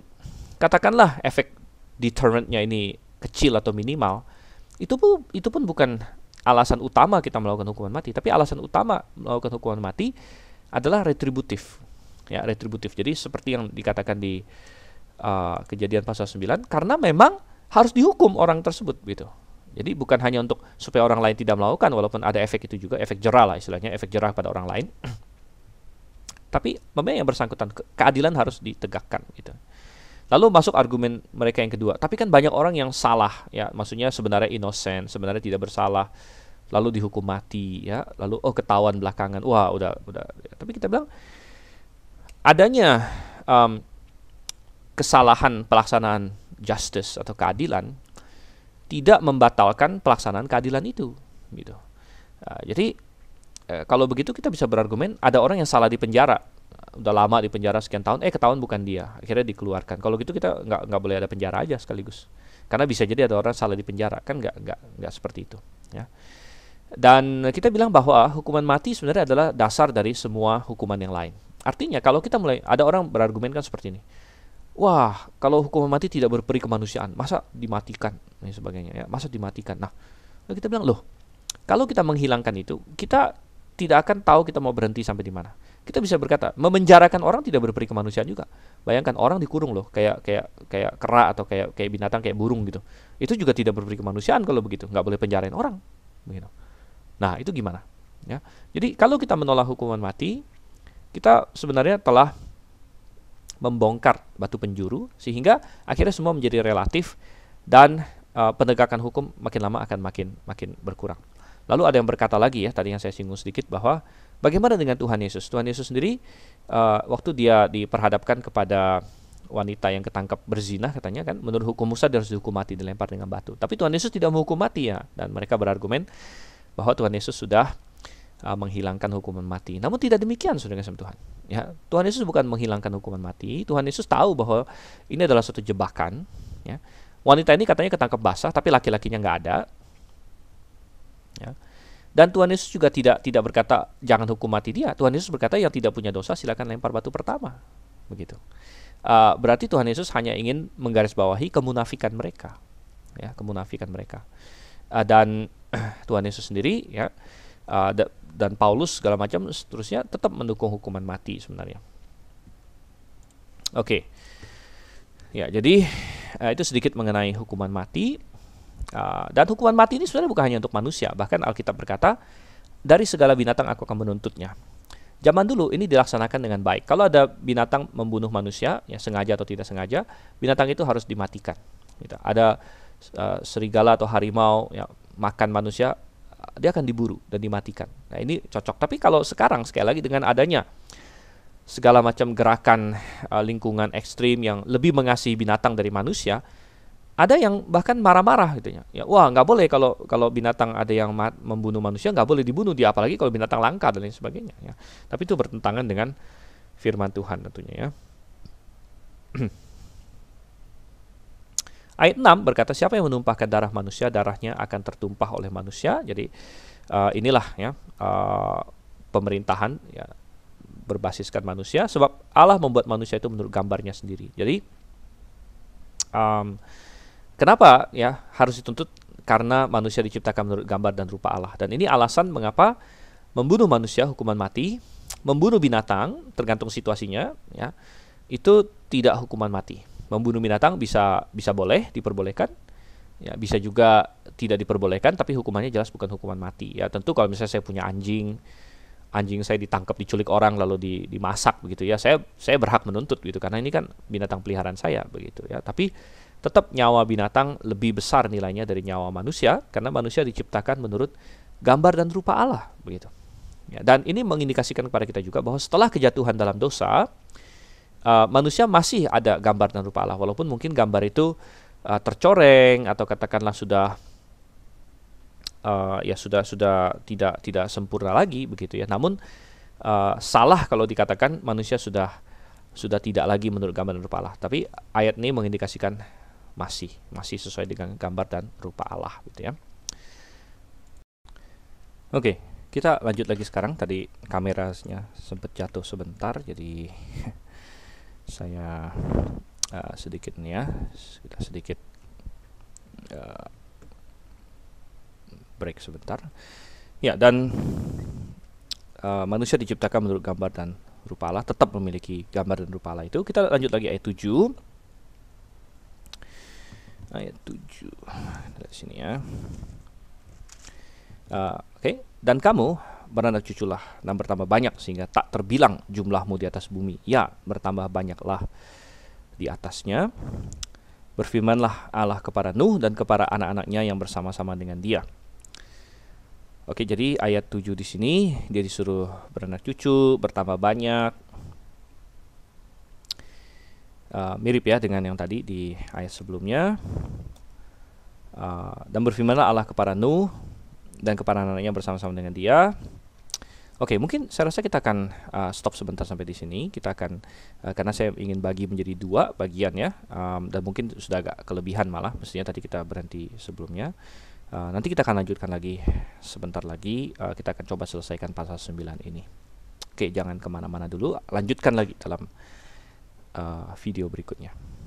katakanlah efek deterrentnya ini kecil atau minimal, itu pun itu pun bukan alasan utama kita melakukan hukuman mati, tapi alasan utama melakukan hukuman mati adalah retributif ya retributif. Jadi seperti yang dikatakan di uh, kejadian pasal 9 karena memang harus dihukum orang tersebut gitu. Jadi bukan hanya untuk supaya orang lain tidak melakukan walaupun ada efek itu juga efek jerah lah istilahnya efek jerah pada orang lain. [CLEARS THROAT] Tapi memang yang bersangkutan ke keadilan harus ditegakkan gitu. Lalu masuk argumen mereka yang kedua. Tapi kan banyak orang yang salah ya, maksudnya sebenarnya innocent, sebenarnya tidak bersalah lalu dihukum mati ya lalu oh ketahuan belakangan wah udah udah tapi kita bilang adanya um, kesalahan pelaksanaan justice atau keadilan tidak membatalkan pelaksanaan keadilan itu gitu uh, jadi uh, kalau begitu kita bisa berargumen ada orang yang salah di penjara udah lama di penjara sekian tahun eh ketahuan bukan dia akhirnya dikeluarkan kalau gitu kita nggak nggak boleh ada penjara aja sekaligus karena bisa jadi ada orang salah di penjara kan nggak nggak nggak seperti itu ya dan kita bilang bahwa hukuman mati sebenarnya adalah dasar dari semua hukuman yang lain Artinya kalau kita mulai ada orang berargumen kan seperti ini. Wah, kalau hukuman mati tidak berperi kemanusiaan, masa dimatikan dan sebagainya ya. Masa dimatikan. Nah, kita bilang, "Loh, kalau kita menghilangkan itu, kita tidak akan tahu kita mau berhenti sampai di mana." Kita bisa berkata, memenjarakan orang tidak berperi kemanusiaan juga. Bayangkan orang dikurung loh, kayak kayak kayak kera atau kayak kayak binatang kayak burung gitu. Itu juga tidak berperi kemanusiaan kalau begitu, nggak boleh penjarain orang. Nah, itu gimana? Ya. Jadi kalau kita menolak hukuman mati, kita sebenarnya telah membongkar batu penjuru sehingga akhirnya semua menjadi relatif dan uh, penegakan hukum makin lama akan makin makin berkurang. Lalu ada yang berkata lagi ya tadi yang saya singgung sedikit bahwa bagaimana dengan Tuhan Yesus? Tuhan Yesus sendiri uh, waktu dia diperhadapkan kepada wanita yang ketangkap berzinah katanya kan menurut hukum Musa dia harus dihukum mati dilempar dengan batu. Tapi Tuhan Yesus tidak menghukum mati ya dan mereka berargumen bahwa Tuhan Yesus sudah uh, menghilangkan hukuman mati. Namun tidak demikian sudah dengan Tuhan. Ya, Tuhan Yesus bukan menghilangkan hukuman mati. Tuhan Yesus tahu bahwa ini adalah suatu jebakan. Ya. Wanita ini katanya ketangkep basah, tapi laki-lakinya nggak ada. Ya. Dan Tuhan Yesus juga tidak tidak berkata jangan hukum mati dia. Tuhan Yesus berkata yang tidak punya dosa silakan lempar batu pertama, begitu. Uh, berarti Tuhan Yesus hanya ingin menggarisbawahi kemunafikan mereka, ya kemunafikan mereka. Uh, dan [CLEARS THROAT] Tuhan Yesus sendiri ya uh, dan Paulus segala macam seterusnya tetap mendukung hukuman mati sebenarnya. Oke. Okay. Ya, jadi uh, itu sedikit mengenai hukuman mati. Uh, dan hukuman mati ini sebenarnya bukan hanya untuk manusia, bahkan Alkitab berkata, dari segala binatang aku akan menuntutnya. Zaman dulu ini dilaksanakan dengan baik. Kalau ada binatang membunuh manusia, ya sengaja atau tidak sengaja, binatang itu harus dimatikan. Gitu. Ada uh, serigala atau harimau ya, makan manusia, dia akan diburu dan dimatikan. Nah, ini cocok. Tapi kalau sekarang sekali lagi dengan adanya segala macam gerakan uh, lingkungan ekstrim yang lebih mengasihi binatang dari manusia, ada yang bahkan marah-marah gitu ya. ya. wah, nggak boleh kalau kalau binatang ada yang ma- membunuh manusia nggak boleh dibunuh dia apalagi kalau binatang langka dan lain sebagainya ya. Tapi itu bertentangan dengan firman Tuhan tentunya ya. [CLEARS THROAT] Ayat 6 berkata siapa yang menumpahkan darah manusia darahnya akan tertumpah oleh manusia. Jadi uh, inilah ya uh, pemerintahan ya berbasiskan manusia sebab Allah membuat manusia itu menurut gambarnya sendiri. Jadi um, kenapa ya harus dituntut karena manusia diciptakan menurut gambar dan rupa Allah. Dan ini alasan mengapa membunuh manusia hukuman mati, membunuh binatang tergantung situasinya ya itu tidak hukuman mati membunuh binatang bisa bisa boleh diperbolehkan ya bisa juga tidak diperbolehkan tapi hukumannya jelas bukan hukuman mati ya tentu kalau misalnya saya punya anjing anjing saya ditangkap diculik orang lalu di, dimasak begitu ya saya saya berhak menuntut gitu karena ini kan binatang peliharaan saya begitu ya tapi tetap nyawa binatang lebih besar nilainya dari nyawa manusia karena manusia diciptakan menurut gambar dan rupa Allah begitu ya dan ini mengindikasikan kepada kita juga bahwa setelah kejatuhan dalam dosa Eh, manusia masih ada gambar dan rupa Allah walaupun mungkin gambar itu uh, tercoreng atau katakanlah sudah uh, ya sudah sudah tidak tidak sempurna lagi begitu ya. Namun uh, salah kalau dikatakan manusia sudah sudah tidak lagi menurut gambar dan rupa Allah. Tapi ayat ini mengindikasikan masih masih sesuai dengan gambar dan rupa Allah gitu ya. Oke, kita lanjut lagi sekarang. Tadi kameranya sempat jatuh sebentar jadi [LAUGHS] saya uh, sedikit nih ya kita sedikit uh, break sebentar ya dan uh, manusia diciptakan menurut gambar dan rupa Allah tetap memiliki gambar dan rupa Allah itu kita lanjut lagi ayat 7 ayat 7 dari sini ya uh, oke okay. dan kamu beranak cuculah dan bertambah banyak sehingga tak terbilang jumlahmu di atas bumi. Ya, bertambah banyaklah di atasnya. Berfirmanlah Allah kepada Nuh dan kepada anak-anaknya yang bersama-sama dengan dia. Oke, jadi ayat 7 di sini dia disuruh beranak cucu, bertambah banyak. Uh, mirip ya dengan yang tadi di ayat sebelumnya. Uh, dan berfirmanlah Allah kepada Nuh dan kepada anaknya bersama-sama dengan dia Oke, okay, mungkin saya rasa kita akan uh, stop sebentar sampai di sini. Kita akan uh, karena saya ingin bagi menjadi dua bagian ya, um, dan mungkin sudah agak kelebihan malah. Mestinya tadi kita berhenti sebelumnya. Uh, nanti kita akan lanjutkan lagi sebentar lagi. Uh, kita akan coba selesaikan pasal 9 ini. Oke, okay, jangan kemana-mana dulu. Lanjutkan lagi dalam uh, video berikutnya.